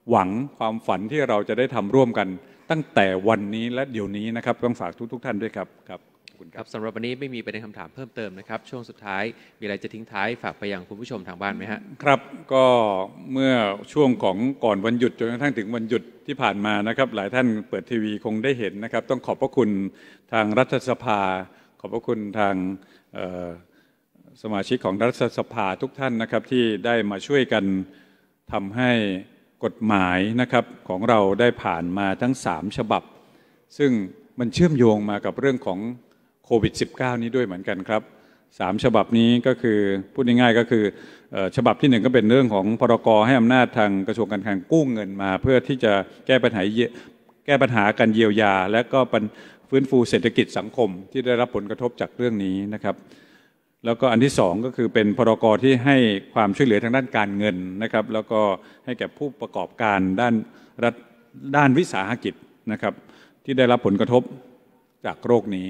หวังความฝันที่เราจะได้ทำร่วมกันตั้งแต่วันนี้และเดี๋ยวนี้นะครับ ต้องฝากทุกทุกท่านด้วยครับ ครับคุณครับสำหรับวันนี้ไม่มีประเด็นคำถามเพิ่มเติมนะครับ ช่วงสุดท้ายมีอะไรจะทิ้งท้ายฝากไปยังคุณผู้ชมทางบ้านไหมฮะครับก็เมื่อช่วงของก่อนวันหยุดจนกระทั่งถึงวันหยุดที่ผ่านมานะครับหลายท่านเปิดทีวีคงได้เห็นนะครับต้องขอบพระคุณทางรัฐสภา ขอบพระคุณทางสมาชิกของรัฐสภาทุกท่านนะครับที่ได้มาช่วยกันทำให้กฎหมายนะครับของเราได้ผ่านมาทั้ง3ฉบับ ซึ่งมันเชื่อมโยงมากับเรื่องของโควิด -19 นี้ด้วยเหมือนกันครับสามฉบับนี้ก็คือพูดง่ายๆ ก็คือฉบับที่หนึ่งก็เป็นเรื่องของพรกรให้อำนาจทางกระทรวงการคลังกู้เงินมา เพื่อที่จะแก้ปัญหาแก้ปัญหาการเยียวยาและก็ฟื้นฟูเศรษฐกิจสังคมที่ได้รับผลกระทบจากเรื่องนี้นะครับ แล้วก็อันที่สองก็คือเป็นพรกรที่ให้ความช่วยเหลือทางด้านการเงินนะครับ แล้วก็ให้แก่ผู้ประกอบการด้านด้านวิสาหกิจนะครับ ที่ได้รับผลกระทบจากโรคนี้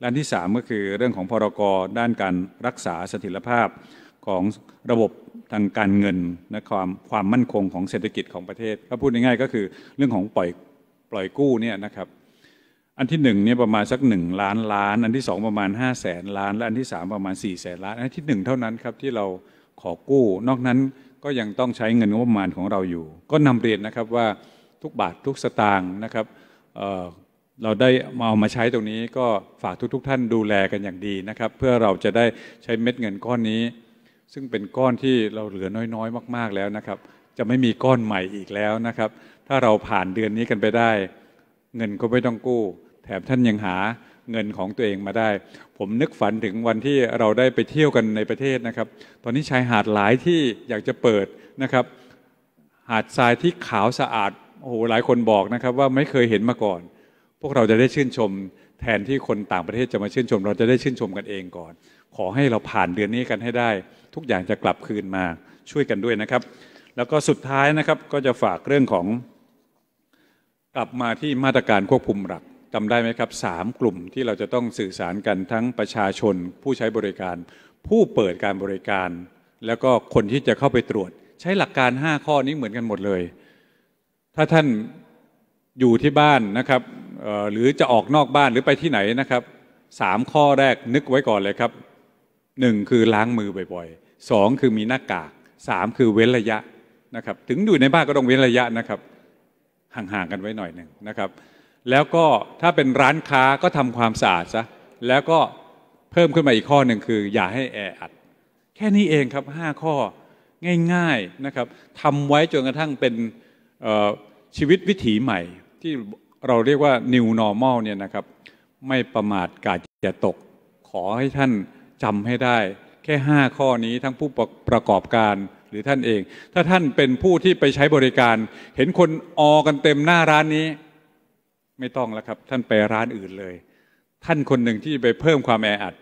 และที่3ก็คือเรื่องของพรกรด้านการรักษาสถิรภาพของระบบทางการเงินและความความมั่นคงของเศรษฐกิจของประเทศถ้าพูดง่ายๆก็คือเรื่องของปล่อยปล่อยกู้เนี่ยนะครับ อันที่หนึ่งเนี่ยประมาณสักหนึ่งล้านล้าน อันที่สองประมาณห้าแสนล้านและอันที่สามประมาณสี่แสนล้านอันที่หนึ่งเท่านั้นครับที่เราขอกู้ นอกนั้นก็ยังต้องใช้เงินงบประมาณของเราอยู่ ก็นำเรียนนะครับว่าทุกบาททุกสตางค์นะครับเราได้มาเอามาใช้ตรงนี้ก็ฝากทุกๆทท่านดูแลกันอย่างดีนะครับเพื่อเราจะได้ใช้เม็ดเงินก้อนนี้ ซึ่งเป็นก้อนที่เราเหลือน้อย ๆ มากๆแล้วนะครับ จะไม่มีก้อนใหม่อีกแล้วนะครับถ้าเราผ่านเดือนนี้กันไปได้ เงินก็ไม่ต้องกู้ แถมท่านยังหาเงินของตัวเองมาได้ ผมนึกฝันถึงวันที่เราได้ไปเที่ยวกันในประเทศนะครับ ตอนนี้ชายหาดหลายที่อยากจะเปิดนะครับหาดทรายที่ขาวสะอาดโอ้โหหลายคนบอกนะครับว่าไม่เคยเห็นมาก่อนพวกเราจะได้ชื่นชมแทนที่คนต่างประเทศจะมาชื่นชม เราจะได้ชื่นชมกันเองก่อน ขอให้เราผ่านเดือนนี้กันให้ได้ ทุกอย่างจะกลับคืนมาช่วยกันด้วยนะครับ แล้วก็สุดท้ายนะครับก็จะฝากเรื่องของกลับมาที่มาตรการควบคุมหลักจำได้ไหมครับสามกลุ่มที่เราจะต้องสื่อสารกันทั้งประชาชน ผู้ใช้บริการ ผู้เปิดการบริการ แล้วก็คนที่จะเข้าไปตรวจ ใช้หลักการ 5 ข้อนี้เหมือนกันหมดเลย ถ้าท่านอยู่ที่บ้านนะครับหรือจะออกนอกบ้านหรือไปที่ไหนนะครับสามข้อแรกนึกไว้ก่อนเลยครับหนึ่งคือล้างมือบ่อยๆสองคือมีหน้ากากสามคือเว้นระยะนะครับ ถึงอยู่ในบ้านก็ต้องเว้นระยะนะครับ ห่างๆกันไว้หน่อยหนึ่งนะครับ แล้วก็ถ้าเป็นร้านค้าก็ทำความสะอาดซะแล้วก็เพิ่มขึ้นมาอีกข้อหนึ่งคืออย่าให้แออัด แค่นี้เองครับห้าข้อง่ายๆนะครับทำไว้จนกระทั่งเป็นชีวิตวิถีใหม่ที่เราเรียกว่า new normal เนี่ยนะครับ ไม่ประมาทกาดจะตก ขอให้ท่านจำให้ได้ แค่ 5 ข้อนี้ทั้งผู้ประกอบการหรือท่านเอง ถ้าท่านเป็นผู้ที่ไปใช้บริการ เห็นคนออกันเต็มหน้าร้านนี้ไม่ต้องแล้วครับ ท่านไปร้านอื่นเลย ท่านคนหนึ่งที่ไปเพิ่มความแออัด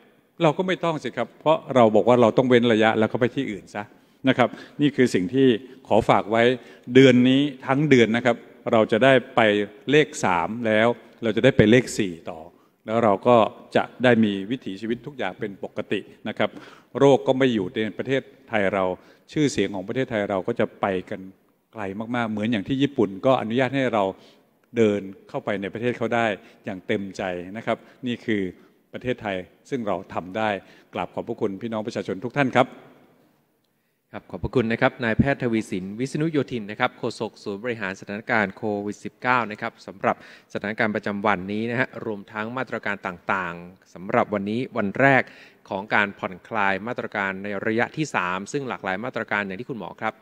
เราก็ไม่ต้องสิครับ เพราะเราบอกว่าเราต้องเว้นระยะแล้วก็ไปที่อื่นซะนะครับ นี่คือสิ่งที่ขอฝากไว้เดือนนี้ทั้งเดือนนะครับเราจะได้ไปเลข 3 แล้วเราจะได้ไปเลข 4 ต่อ แล้วเราก็จะได้มีวิถีชีวิตทุกอย่างเป็นปกตินะครับโรคก็ไม่อยู่ในประเทศไทยเราชื่อเสียงของประเทศไทยเราก็จะไปกันไกลมากๆเหมือนอย่างที่ญี่ปุ่นก็อนุญาตให้เราเดินเข้าไปในประเทศเขาได้อย่างเต็มใจนะครับ นี่คือประเทศไทยซึ่งเราทำได้กราบขอบพระคุณพี่น้องประชาชนทุกท่านครับครับขอบพระคุณนะครับ นายแพทย์ทวีสิน วิษณุโยธิน นะครับ โฆษกศูนย์บริหารสถานการณ์โควิด -19 นะครับสำหรับสถานการณ์ประจำวันนี้นะฮะ รวมทั้งมาตรการต่างๆ สำหรับวันนี้วันแรกของการผ่อนคลายมาตรการในระยะที่ 3 ซึ่งหลากหลายมาตรการอย่างที่คุณหมอครับ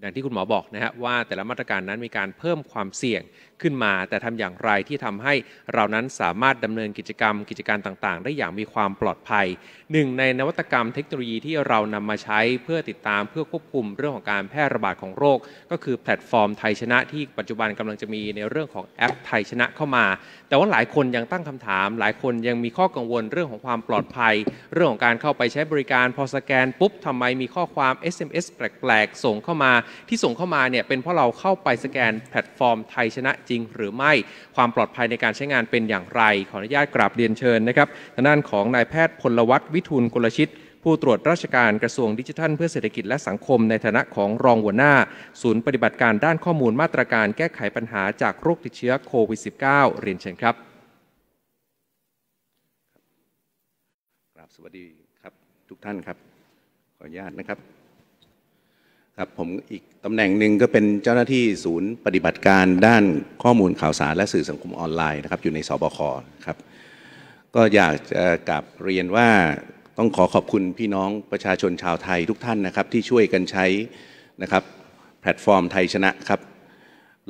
อย่างที่คุณหมอบอกนะฮะว่าแต่ละมาตรการนั้นมีการเพิ่มความเสี่ยงขึ้นมาแต่ทำอย่างไรที่ทำให้ เรานั้นสามารถดำเนินกิจกรรมกิจการ ต่างๆ ได้อย่างมีความปลอดภัยหนึ่งในนวัตกรรมเทคโนโลยีที่เรานำมาใช้เพื่อติดตามเพื่อควบคุมเรื่องของการแพร่ระบาดของโรคก็คือแพลตฟอร์มไทยชนะที่ปัจจุบันกำลังจะมีในเรื่องของแอปไทยชนะเข้ามาแต่ว่าหลายคนยังตั้งคำถามหลายคนยังมีข้อกังวลเรื่องของความปลอดภัย เรื่องของการเข้าไปใช้บริการพอสแกนปุ๊บทำไมมีข้อความ SMS แปลกๆส่งเข้ามา ที่ส่งเข้ามาเนี่ยเป็นเพราะเราเข้าไปสแกนแพลตฟอร์มไทยชนะจริงหรือไม่ความปลอดภัยในการใช้งานเป็นอย่างไร ขออนุญาตกราบเรียนเชิญนะครับทางด้านของนายแพทย์พลวัตวิทูลกลชิต ผู้ตรวจราชการกระทรวงดิจิทัลเพื่อเศรษฐกิจและสังคมในฐานะของรองหัวหน้า ศูนย์ปฏิบัติการด้านข้อมูลมาตรการแก้ไขปัญหาจากโรคติดเชื้อโควิด -19 เรียนเชิญครับกราบสวัสดีครับ ทุกท่านครับ ขออนุญาตนะครับครับผมอีกตำแหน่งหนึ่งก็เป็นเจ้าหน้าที่ศูนย์ปฏิบัติการด้านข้อมูลข่าวสารและสื่อสังคมออนไลน์นะครับ อยู่ในสบคครับ ก็อยากจะกลับเรียนว่าต้องขอขอบคุณพี่น้องประชาชนชาวไทยทุกท่านนะครับ ที่ช่วยกันใช้นะครับ แพลตฟอร์มไทยชนะครับ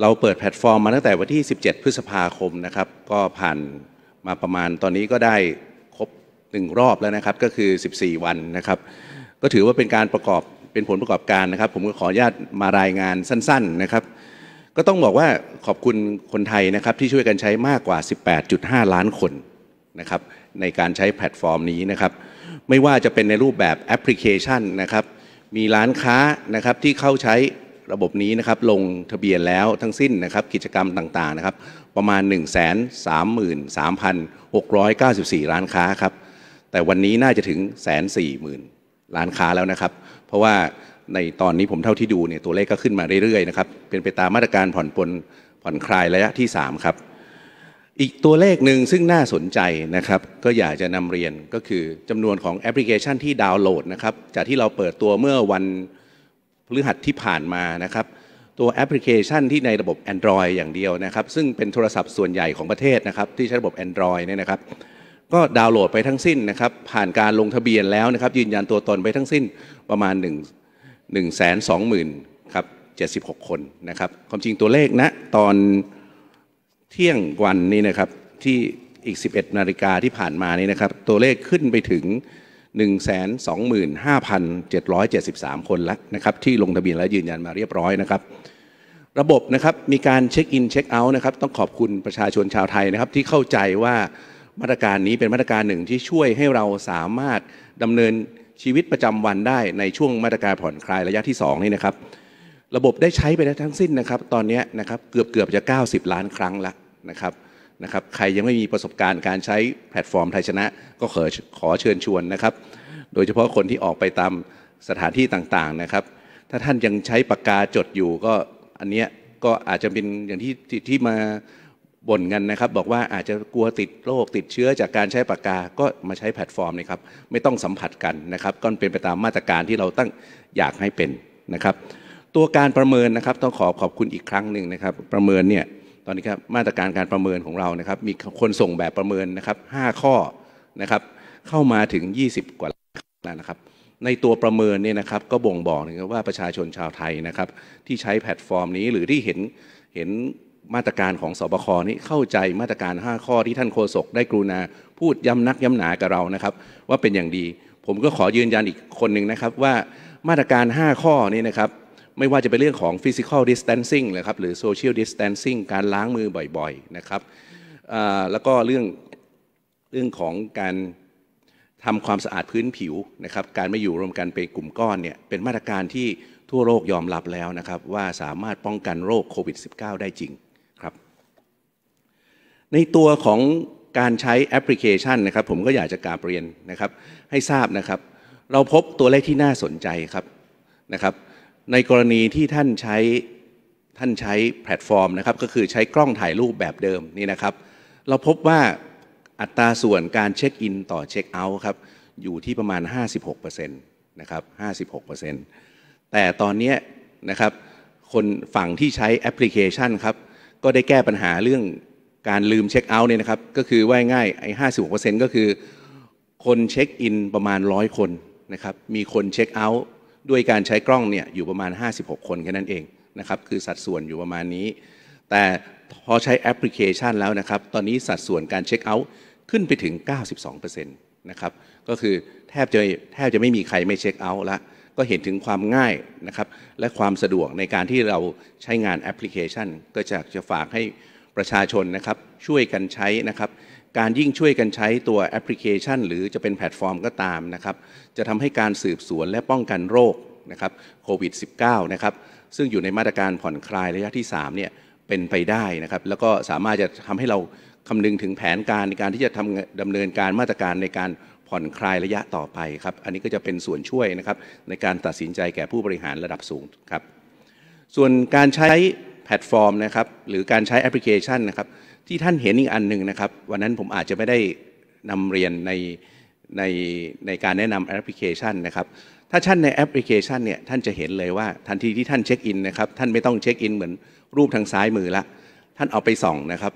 เราเปิดแพลตฟอร์มมาตั้งแต่วันที่ 17 พฤษภาคมนะครับก็ผ่านมาประมาณตอนนี้ก็ได้ครบหนึ่งรอบแล้วนะครับก็คือ 14 วันนะครับก็ถือว่าเป็นการประกอบเป็นผลประกอบการนะครับ ผมก็ขออนุญาตมารายงานสั้น ๆนะครับ ก็ต้องบอกว่าขอบคุณคนไทยนะครับ ที่ช่วยกันใช้มากกว่า 18.5 ล้านคนนะครับในการใช้แพลตฟอร์มนี้นะครับ ไม่ว่าจะเป็นในรูปแบบแอปพลิเคชันนะครับ มีร้านค้านะครับที่เข้าใช้ระบบนี้นะครับ ลงทะเบียนแล้วทั้งสิ้นนะครับกิจกรรมต่างๆนะครับ ประมาณ 1 3 3 694 ล้านค้าครับ แต่วันนี้น่าจะถึงแสนสี่หมื่นล้านค้าแล้วนะครับเพราะว่าในตอนนี้ผมเท่าที่ดูเนี่ยตัวเลขก็ขึ้นมาเรื่อยๆนะครับเป็นไปตามมาตรการผ่อนปลน ผ่อนคลายระยะที่ 3 ครับ อีกตัวเลขหนึ่งซึ่งน่าสนใจนะครับก็อยากจะนำเรียนก็คือจำนวนของแอปพลิเคชันที่ดาวน์โหลดนะครับจากที่เราเปิดตัวเมื่อวันพฤหัสที่ผ่านมานะครับตัวแอปพลิเคชันที่ในระบบ Android อย่างเดียวนะครับ ซึ่งเป็นโทรศัพท์ส่วนใหญ่ของประเทศนะครับที่ใช้ระบบ Android เนี่ยนะครับ ก็ดาวน์โหลดไปทั้งสิ้นนะครับผ่านการลงทะเบียนแล้วนะครับยืนยันตัวตนไปทั้งสิ้นประมาณ1 1 2 0 0 0 0ครับ 76 คนนะครับ ความจริงตัวเลขณนะตอนเที่ยงวันนี้นะครับที่อีก 11 นาฬิกาที่ผ่านมานี้นะครับตัวเลขขึ้นไปถึง125,773 คนแล้วนะครับที่ลงทะเบียนและยืนยันมาเรียบร้อยนะครับระบบนะครับ มีการเช็คอินเช็คเอาท์นะครับต้องขอบคุณประชาชนชาวไทยนะครับ ที่เข้าใจว่ามาตรการนี้เป็นมาตรการหนึ่งที่ช่วยให้เราสามารถดำเนินชีวิตประจำวันได้ในช่วงมาตรการผ่อนคลายระยะที่ 2 นี่นะครับ ระบบได้ใช้ไปแล้วทั้งสิ้นนะครับ ตอนนี้นะครับเกือบเกือบจะ 90 ล้านครั้งละนะครับนะครับ ใครยังไม่มีประสบการณ์การใช้แพลตฟอร์มไทยชนะ ก็ขอขอเชิญชวนนะครับ โดยเฉพาะคนที่ออกไปตามสถานที่ต่างๆนะครับ ถ้าท่านยังใช้ปากกาจดอยู่ก็อันเนี้ยก็อาจจะเป็นอย่างที่ที่มาบ่นกันนะครับบอกว่าอาจจะกลัวติดโรคติดเชื้อจากการใช้ปากกา ก็มาใช้แพลตฟอร์มนะครับ ไม่ต้องสัมผัสกันนะครับ ก็เป็นไปตามมาตรการที่เราตั้งอยากให้เป็นนะครับตัวการประเมินนะครับต้องขอขอบคุณอีกครั้งหนึ่งนะครับประเมินเนี่ยตอนนี้ครับ มาตรการการประเมินของเรานะครับ มีคนส่งแบบประเมินนะครับ5ข้อนะครับเข้ามาถึง 20 กว่าแล้วนะครับในตัวประเมินเนี่ยนะครับก็บ่งบอกรับว่าประชาชนชาวไทยนะครับที่ใช้แพลตฟอร์มนี้หรือที่เห็นเห็นมาตรการของสบคนี้เข้าใจมาตรการ 5 ข้อที่ท่านโฆษกได้กรุณาพูดย้ำนักย้ำหนากับเรานะครับว่าเป็นอย่างดี ผมก็ขอยืนยันอีกคนหนึ่งนะครับว่ามาตรการ 5 ข้อ นี้นะครับไม่ว่าจะเป็นเรื่องของ physical distancing นะครับหรือ social distancing การล้างมือบ่อยๆนะครับแล้วก็เรื่องเรื่องของการทำความสะอาดพื้นผิวนะครับการไม่อยู่รวมกันเป็นกลุ่มก้อนเนี่ยเป็นมาตรการที่ทั่วโลกยอมรับแล้วนะครับว่าสามารถป้องกันโรคโควิด -19 ได้จริงในตัวของการใช้แอปพลิเคชันนะครับผมก็อยากจะกาบเรียนนะครับให้ทราบนะครับ เราพบตัวเลขที่น่าสนใจครับนะครับ ในกรณีที่ท่านใช้ท่านใช้แพลตฟอร์มนะครับก็คือใช้กล้องถ่ายรูปแบบเดิมนี่นะครับ เราพบว่าอัตราส่วนการเช็คอินต่อเช็คเอาท์ครับอยู่ที่ประมาณ 56%นะครับ56%แต่ตอนนี้นะครับคนฝั่งที่ใช้แอปพลิเคชันครับก็ได้แก้ปัญหาเรื่องการลืมเช็คเอาท์เนี่ยนะครับก็คือว่าง่ายไอ้ห้าสิบหกเปอร์เซ็นต์ก็คือคนเช็คอินประมาณร้อยคนนะครับมีคนเช็คเอาท์ด้วยการใช้กล้องเนี่ยอยู่ประมาณห้าสิบหกคนแค่นั้นเองนะครับคือสัดส่วนอยู่ประมาณนี้ แต่พอใช้แอปพลิเคชันแล้วนะครับตอนนี้สัดส่วนการเช็คเอาท์ขึ้นไปถึงเเเก้าสสิบอองปร์ต์นะครับก็คือแทบจะแทบจะไม่มีใครไม่เช็คเอาท์ละก็เห็นถึงความง่ายนะครับและความสะดวกในการที่เราใช้งานแอปพลิเคชัน ก็จะจะฝากให้ประชาชนนะครับช่วยกันใช้นะครับการยิ่งช่วยกันใช้ตัวแอปพลิเคชัน หรือจะเป็นแพลตฟอร์มก็ตามนะครับจะทำให้การสืบสวนและป้องกันโรคนะครับโควิด -19 นะครับซึ่งอยู่ในมาตรการผ่อนคลายระยะที่ 3เนี่ยเป็นไปได้นะครับ แล้วก็สามารถจะทำให้เราคำนึงถึงแผนการในการที่จะทำดำเนินการมาตรการในการผ่อนคลายระยะต่อไปครับอันนี้ก็จะเป็นส่วนช่วยนะครับในการตัดสินใจแก่ผู้บริหารระดับสูงครับส่วนการใช้แพลตฟอร์มนะครับหรือการใช้แอปพลิเคชันนะครับที่ท่านเห็นอีกอันหนึ่งนะครับวันนั้นผมอาจจะไม่ได้นำเรียนในในในการแนะนำแอปพลิเคชันนะครับถ้าท่านในแอปพลิเคชันเนี่ยท่านจะเห็นเลยว่าทันทีที่ท่านเช็คอินนะครับท่านไม่ต้องเช็คอินเหมือนรูปทางซ้ายมือละท่านเอาไปส่องนะครับ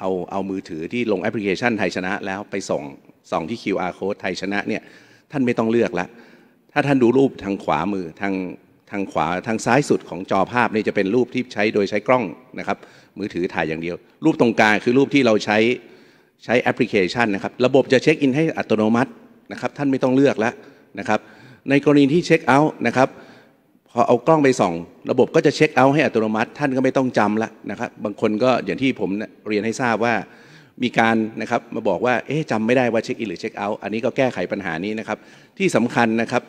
เอาเอามือถือที่ลงแอปพลิเคชันไทยชนะ แล้วไปส่งส่องที่ QR code ไทยชนะเนี่ยท่านไม่ต้องเลือกละถ้าท่านดูรูปทางขวามือทางทางขวาทางซ้ายสุดของจอภาพ นี่จะเป็นรูปที่ใช้โดยใช้กล้องนะครับมือถือถ่ายอย่างเดียว รูปตรงกลางคือรูปที่เราใช้ใช้แอปพลิเคชันนะครับระบบจะเช็คอินให้อัตโนมัตินะครับท่านไม่ต้องเลือกแล้วนะครับ ในกรณีที่เช็คเอาท์นะครับพอเอากล้องไปส่องระบบก็จะเช็คเอาท์ให้อัตโนมัติ ท่านก็ไม่ต้องจำละนะครับบางคนก็อย่างที่ผมเรียนให้ทราบว่ามีการนะครับมาบอกว่าเอ๊ะจำไม่ได้ว่าเช็คอินหรือเช็คเอาท์อันนี้ก็แก้ไขปัญหานี้นะครับที่สำคัญนะครับ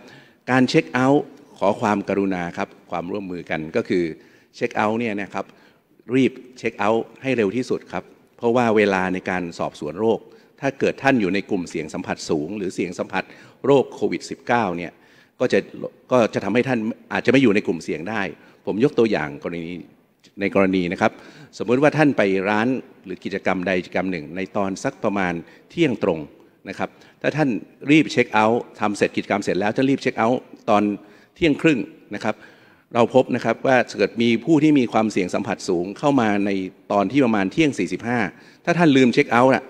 การเช็คเอาท์ขอความกรุณาครับ ความร่วมมือกันก็คือเช็คเอาท์เนี่ยนะครับรีบเช็คเอาท์ให้เร็วที่สุดครับ เพราะว่าเวลาในการสอบสวนโรค ถ้าเกิดท่านอยู่ในกลุ่มเสี่ยงสัมผัสสูงหรือเสี่ยงสัมผัสโรคโควิด -19 เนี่ยก็จะก็จะทำให้ท่านอาจจะไม่อยู่ในกลุ่มเสี่ยงได้ ผมยกตัวอย่างกรณีในกรณีนะครับ สมมุติว่าท่านไปร้านหรือกิจกรรมใดกิจกรรมหนึ่ง ในตอนสักประมาณเที่ยงตรงนะครับถ้าท่านรีบเช็คเอาท์ทำเสร็จกิจกรรมเสร็จแล้วท่านรีบเช็คเอาท์ตอนเที่ยงครึ่งนะครับ เราพบนะครับว่าเกิดมีผู้ที่มีความเสี่ยงสัมผัสสูงเข้ามาในตอนที่ประมาณเที่ยง 45 ถ้าท่านลืมเช็คเอาท์ะ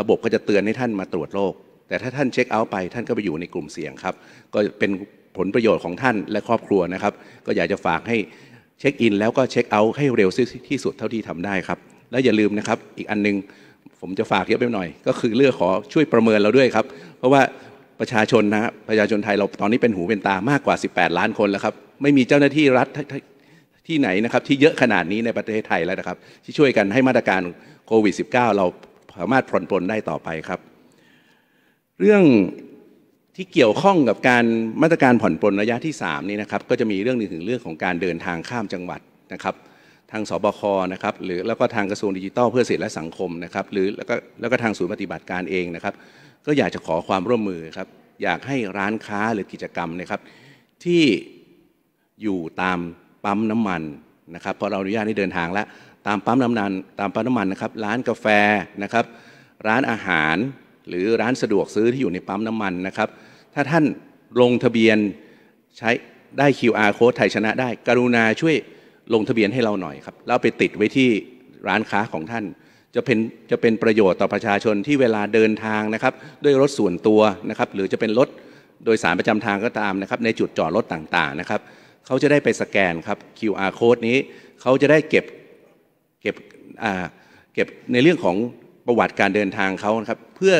ระบบก็จะเตือนให้ท่านมาตรวจโรคแต่ถ้าท่านเช็คเอาท์ไปท่านก็ไปอยู่ในกลุ่มเสี่ยงครับก็เป็นผลประโยชน์ของท่านและครอบครัวนะครับ ก็อยากจะฝากให้เช็คอินแล้วก็เช็คเอาท์ให้เร็วที่สุดเท่าที่ทำได้ครับ และอย่าลืมนะครับอีกอันนึง ผมจะฝากเยอะไปหน่อย ก็คือเรื่องขอช่วยประเมินเราด้วยครับเพราะว่าประชาชนนะครประชาชนไทยเราตอนนี้เป็นหูเป็นตามากกว่า 18 ล้านคนแล้วครับ ไม่มีเจ้าหน้าที่รัฐที่ไหนนะครับ ที่เยอะขนาดนี้ในประเทศไทยแล้วนะครับที่ช่วยกันให้มาตรการโควิด -19 เราสามารถผ่อนปลนได้ต่อไปครับ เรื่องที่เกี่ยวข้องกับการมาตรการผ่อนปลนระยะที่ 3 นี่นะครับ ก็จะมีเรื่องนึงถึงเรื่องของการเดินทางข้ามจังหวัดนะครับทางสบคนะครับหรือแล้วก็ทางกระทรวงดิจิทัลเพื่อเศรษฐและสังคมนะครับหรือแล้วก็แล้วก็ทางศูนย์ปฏิบัติการเองนะครับก็อยากจะขอความร่วมมือครับอยากให้ร้านค้าหรือกิจกรรมนะครับที่อยู่ตามปั๊มน้ำมันนะครับพอเราอนุญาตให้เดินทางแล้วตามปั๊มน้ำมันตามปั๊มน้ำมันนะครับร้านกาแฟนะครับร้านอาหารหรือร้านสะดวกซื้อที่อยู่ในปั๊มน้ำมันนะครับถ้าท่านลงทะเบียนใช้ได้ QR code ไทยชนะได้กรุณาช่วยลงทะเบียนให้เราหน่อยครับแล้วไปติดไว้ที่ร้านค้าของท่าน จะเป็นจะเป็นประโยชน์ต่อประชาชนที่เวลาเดินทางนะครับด้วยรถส่วนตัวนะครับหรือจะเป็นรถโดยสารประจำทางก็ตามนะครับในจุดจอดรถต่างๆนะครับเขาจะได้ไปสแกนครับ QR code นี้ เขาจะได้เก็บเก็บอ่าเก็บในเรื่องของประวัติการเดินทางเขาครับเพื่อ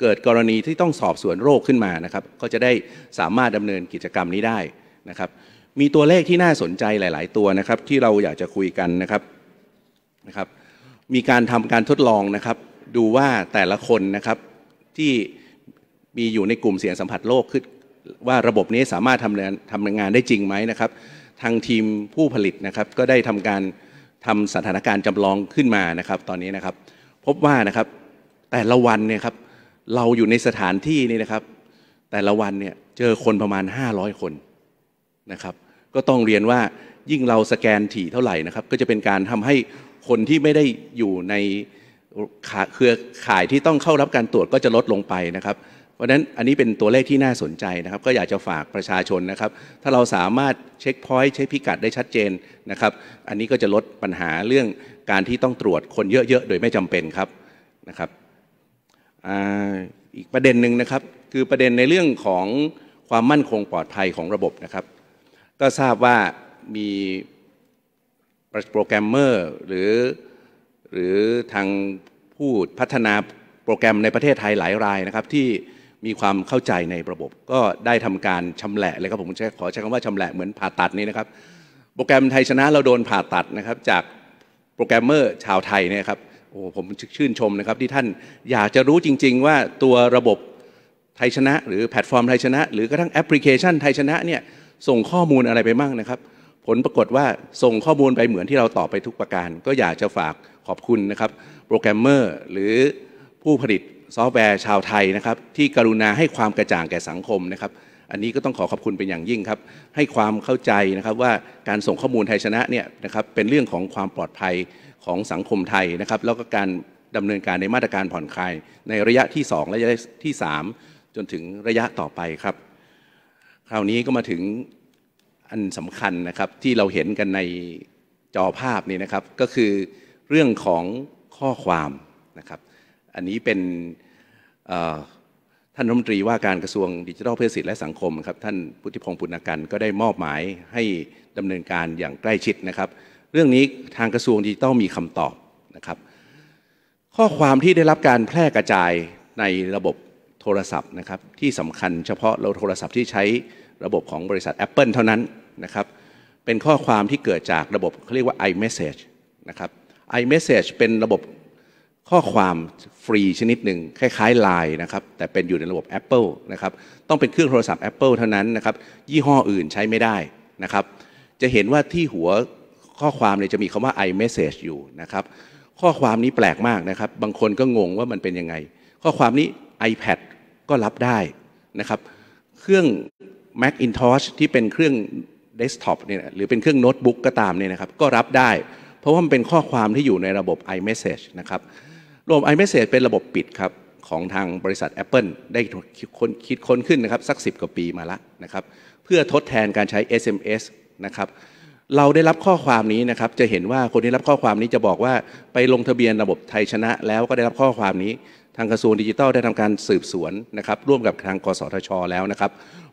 เกิดกรณีที่ต้องสอบสวนโรคขึ้นมานะครับก็จะได้สามารถดำเนินกิจกรรมนี้ได้นะครับมีตัวเลขที่น่าสนใจหลาย ๆตัวนะครับ ที่เราอยากจะคุยกันนะครับนะครับ มีการทำการทดลองนะครับ ดูว่าแต่ละคนนะครับที่มีอยู่ในกลุ่มเสี่ยงสัมผัสโรคึ้นว่าระบบนี้สามารถทำงานทำงานได้จริงไหมนะครับ ทางทีมผู้ผลิตนะครับ ก็ได้ทำการทำสถานการณ์จำลองขึ้นมานะครับ ตอนนี้นะครับ พบว่านะครับแต่ละวันเนี่ยครับเราอยู่ในสถานที่นี่นะครับ แต่ละวันเนี่ยเจอคนประมาณ 500 คนนะครับก็ต้องเรียนว่ายิ่งเราสแกนถี่เท่าไหร่นะครับ ก็จะเป็นการทำให้คนที่ไม่ได้อยู่ในเครือข่ายที่ต้องเข้ารับการตรวจก็จะลดลงไปนะครับ เพราะฉะนั้นอันนี้เป็นตัวเลขที่น่าสนใจนะครับ ก็อยากจะฝากประชาชนนะครับ ถ้าเราสามารถเช็คพอยต์ใช้พิกัดได้ชัดเจนนะครับ อันนี้ก็จะลดปัญหาเรื่องการที่ต้องตรวจคนเยอะๆโดยไม่จำเป็นครับนะครับอีกประเด็นหนึ่งนะครับคือประเด็นในเรื่องของความมั่นคงปลอดภัยของระบบนะครับก็ทราบว่ามีโปรแกรมเมอร์หรือ หรือทางผู้พัฒนาโปรแกรมในประเทศไทยหลายรายนะครับที่มีความเข้าใจในระบบ ก็ได้ทำการชำแหละเลยครับ ผมขอใช้คำว่าชำแหละเหมือนผ่าตัดนี้นะครับ โปรแกรมไทยชนะเราโดนผ่าตัดนะครับ จากโปรแกรมเมอร์ชาวไทยเนี่ยครับโอ้ผมชื่นชมนะครับ ที่ท่านอยากจะรู้จริงๆ ว่าตัวระบบไทยชนะ หรือแพลตฟอร์มไทยชนะ หรือกระทั่งแอปพลิเคชันไทยชนะเนี่ยส่งข้อมูลอะไรไปมั่งนะครับ ผลปรากฏว่าส่งข้อมูลไปเหมือนที่เราตอบไปทุกประการ ก็อยากจะฝากขอบคุณนะครับ โปรแกรมเมอร์หรือผู้ผลิตซอฟต์แวร์ชาวไทยนะครับที่กรุณาให้ความกระจ่างแก่สังคมนะครับ อันนี้ก็ต้องขอขอบคุณเป็นอย่างยิ่งครับ ให้ความเข้าใจนะครับว่าการส่งข้อมูลไทยชนะเนี่ยนะครับเป็นเรื่องของความปลอดภัยของสังคมไทยนะครับ แล้วก็การดำเนินการในมาตรการผ่อนคลาย ในระยะที่2และระยะที่ 3 จนถึงระยะต่อไปครับคราวนี้ก็มาถึงอันสำคัญนะครับที่เราเห็นกันในจอภาพนี่นะครับก็คือเรื่องของข้อความนะครับอันนี้เป็นท่านรัฐมนตรีว่าการกระทรวงดิจิทัลเพื่อสิทธิและสังคมครับท่านพุทธิพงศ์ปุณกันก็ได้มอบหมายให้ดำเนินการอย่างใกล้ชิดนะครับเรื่องนี้ทางกระทรวงดิจิทัลมีคำตอบนะครับข้อความที่ได้รับการแพร่กระจายในระบบทรศัพท์นะครับที่สำคัญเฉพาะเราโทรศัพท์ที่ใช้ระบบของบริษัท Apple เท่านั้นนะครับเป็นข้อความที่เกิดจากระบบเขาเรียกว่า iMessage นะครับ iMessage เป็นระบบข้อความฟรีชนิดหนึ่งคล้ายๆ Line นะครับแต่เป็นอยู่ในระบบ Apple นะครับต้องเป็นเครื่องโทรศัพท์ Apple เท่านั้นนะครับยี่ห้ออื่นใช้ไม่ได้นะครับจะเห็นว่าที่หัวข้อความเนี่ยจะมีคำว่า iMessage อยู่นะครับข้อความนี้แปลกมากนะครับบางคนก็งงว่ามันเป็นยังไง ข้อความนี้ iPad ก็รับได้นะครับ เครื่อง Macintosh ที่เป็นเครื่องเดสก์ท็อปเนี่ยหรือเป็นเครื่องโน้ตบุ๊กก็ตามเนี่ยนะครับก็รับได้เพราะว่ามันเป็นข้อความที่อยู่ในระบบ iMessage นะครับระบบ iMessage เป็นระบบปิดครับของทางบริษัท Apple ได้คนคิดค้นขึ้นนะครับสัก 10 กว่าปีมาละนะครับเพื่อทดแทนการใช้ SMS นะครับเราได้รับข้อความนี้นะครับจะเห็นว่าคนที่รับข้อความนี้จะบอกว่าไปลงทะเบียนระบบไทยชนะแล้วก็ได้รับข้อความนี้ทางกระทรวงดิจิทัลได้ทำการสืบสวนนะครับร่วมกับทางกสทช แล้วนะครับ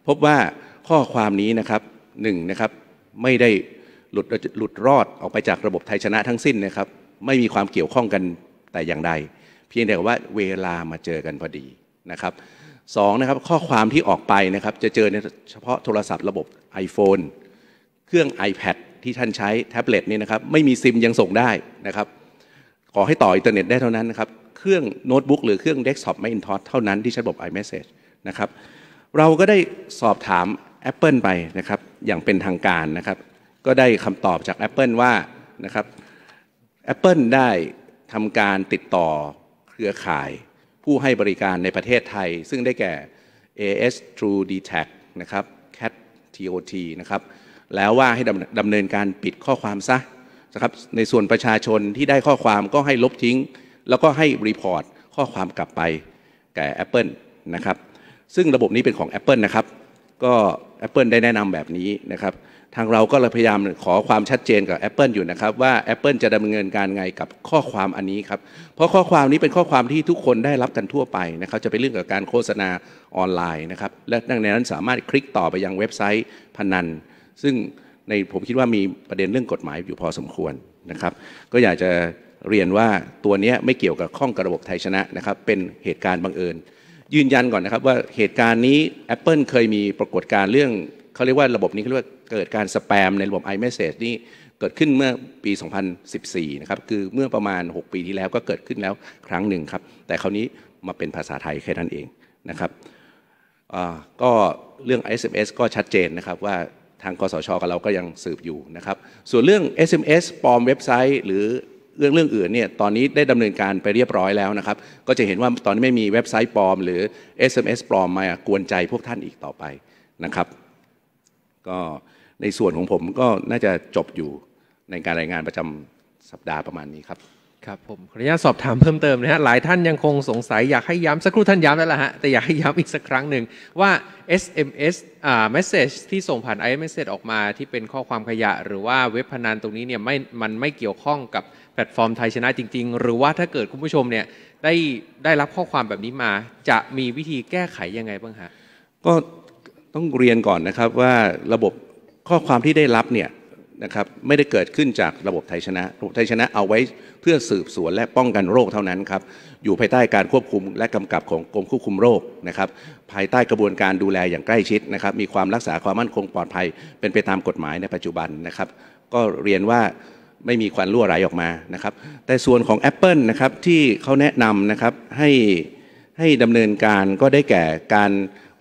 พบว่าข้อความนี้นะครับหนึ่งนะครับไม่ได้หลุดหลุดรอดออกไปจากระบบไทยชนะทั้งสิ้นนะครับ ไม่มีความเกี่ยวข้องกันแต่อย่างใดเพียงแต่ว่าเวลามาเจอกันพอดีนะครับสองนะครับ ข้อความที่ออกไปนะครับจะเจอในเฉพาะโทรศัพท์ระบบ iPhone เครื่อง iPad ที่ท่านใช้แท็บเล็ตนี่นะครับไม่มีซิมยังส่งได้นะครับ ขอให้ต่ออินเทอร์เน็ตได้เท่านั้นนะครับครื่องโน้ตบุ๊กหรือเครื่องเดสก์ท็อปไม่อินทอสเท่านั้นที่ใช้ระบบ iMessage นะครับเราก็ได้สอบถาม Apple ไปนะครับอย่างเป็นทางการนะครับก็ได้คำตอบจาก Apple ว่านะครับ Apple ได้ทำการติดต่อเครือข่ายผู้ให้บริการในประเทศไทย ซึ่งได้แก่ AS True d t a c นะครับ CAT TOT นะครับแล้วว่าให้ดำเนินการปิดข้อความซะนะครับในส่วนประชาชนที่ได้ข้อความก็ให้ลบทิ้งแล้วก็ให้รีพอร์ตข้อความกลับไปแก่ Apple นะครับ ซึ่งระบบนี้เป็นของ Apple นะครับก็ Apple ได้แนะนำแบบนี้นะครับ ทางเราก็เลยพยายามขอความชัดเจนกับ Apple อยู่นะครับว่า Apple จะดำเนินการไงกับข้อความอันนี้ครับเพราะข้อความนี้เป็นข้อความที่ทุกคนได้รับกันทั่วไปนะครับจะเป็นเรื่องกับการโฆษณาออนไลน์นะครับ และดังนั้นสามารถคลิกต่อไปยังเว็บไซต์พนัน ซึ่งในผมคิดว่ามีประเด็นเรื่องกฎหมายอยู่พอสมควรนะครับ ก็อยากจะเรียนว่าตัวนี้ไม่เกี่ยวกับข้องกับระบบไทยชนะนะครับ เป็นเหตุการณ์บังเอิญยืนยันก่อนนะครับว่าเหตุการณ์นี้ Apple เคยมีปรากฏการณ์เรื่อง เขาเรียกว่าระบบนี้เขาเรียกว่าเกิดการสแปมในระบบ iMessage นี่เกิดขึ้นเมื่อปี 2014นะครับคือเมื่อประมาณ 6 ปีที่แล้วก็เกิดขึ้นแล้วครั้งหนึ่งครับ แต่คราวนี้มาเป็นภาษาไทยแค่นั้นเองนะครับก็เรื่อง SMS ก็ชัดเจนนะครับว่าทางกสชกับเราก็ยังสืบอยู่นะครับส่วนเรื่อง SMS ปลอมเว็บไซต์หรือเรื่องเรื่องอื่นเนี่ย ตอนนี้ได้ดำเนินการไปเรียบร้อยแล้วนะครับ ก็จะเห็นว่าตอนนี้ไม่มีเว็บไซต์ปลอมหรือ SMS ปลอมมากวนใจพวกท่านอีกต่อไปนะครับ ก็ในส่วนของผมก็น่าจะจบอยู่ในการรายงานประจำสัปดาห์ประมาณนี้ครับ ครับผมขออนุญาตสอบถามเพิ่มเติมนะฮะ หลายท่านยังคงสงสัยอยากให้ย้ำสักครู่ท่านย้ำแล้วล่ะฮะ แต่อยากให้ย้ำอีกสักครั้งหนึ่งว่า SMS อ่า message ที่ส่งผ่าน i message ออกมาที่เป็นข้อความขยะ หรือว่าเว็บพนันตรงนี้เนี่ยไม่ มันไม่เกี่ยวข้องกับแพลตฟอร์มไทยชนะจริงๆ หรือว่าถ้าเกิดคุณผู้ชมเนี่ยได้ได้รับข้อความแบบนี้มา จะมีวิธีแก้ไขยังไงบ้างฮะก็ต้องเรียนก่อนนะครับว่าระบบข้อความที่ได้รับเนี่ยนะครับไม่ได้เกิดขึ้นจากระบบไทยชนะระบบไทยชนะเอาไว้เพื่อสืบสวนและป้องกันโรคเท่านั้นครับอยู่ภายใต้การควบคุม และกำกับของกรมควบคุมโรคนะครับภายใต้กระบวนการดูแลอย่างใกล้ชิดนะครับ มีความรักษาความมั่นคงปลอดภัย เป็นไปตามกฎหมายในปัจจุบันนะครับ ก็เรียนว่าไม่มีควันรั่วไหลออกมานะครับ แต่ส่วนของ Apple นะครับ ที่เขาแนะนำนะครับให้ให้ดำเนินการก็ได้แก่การ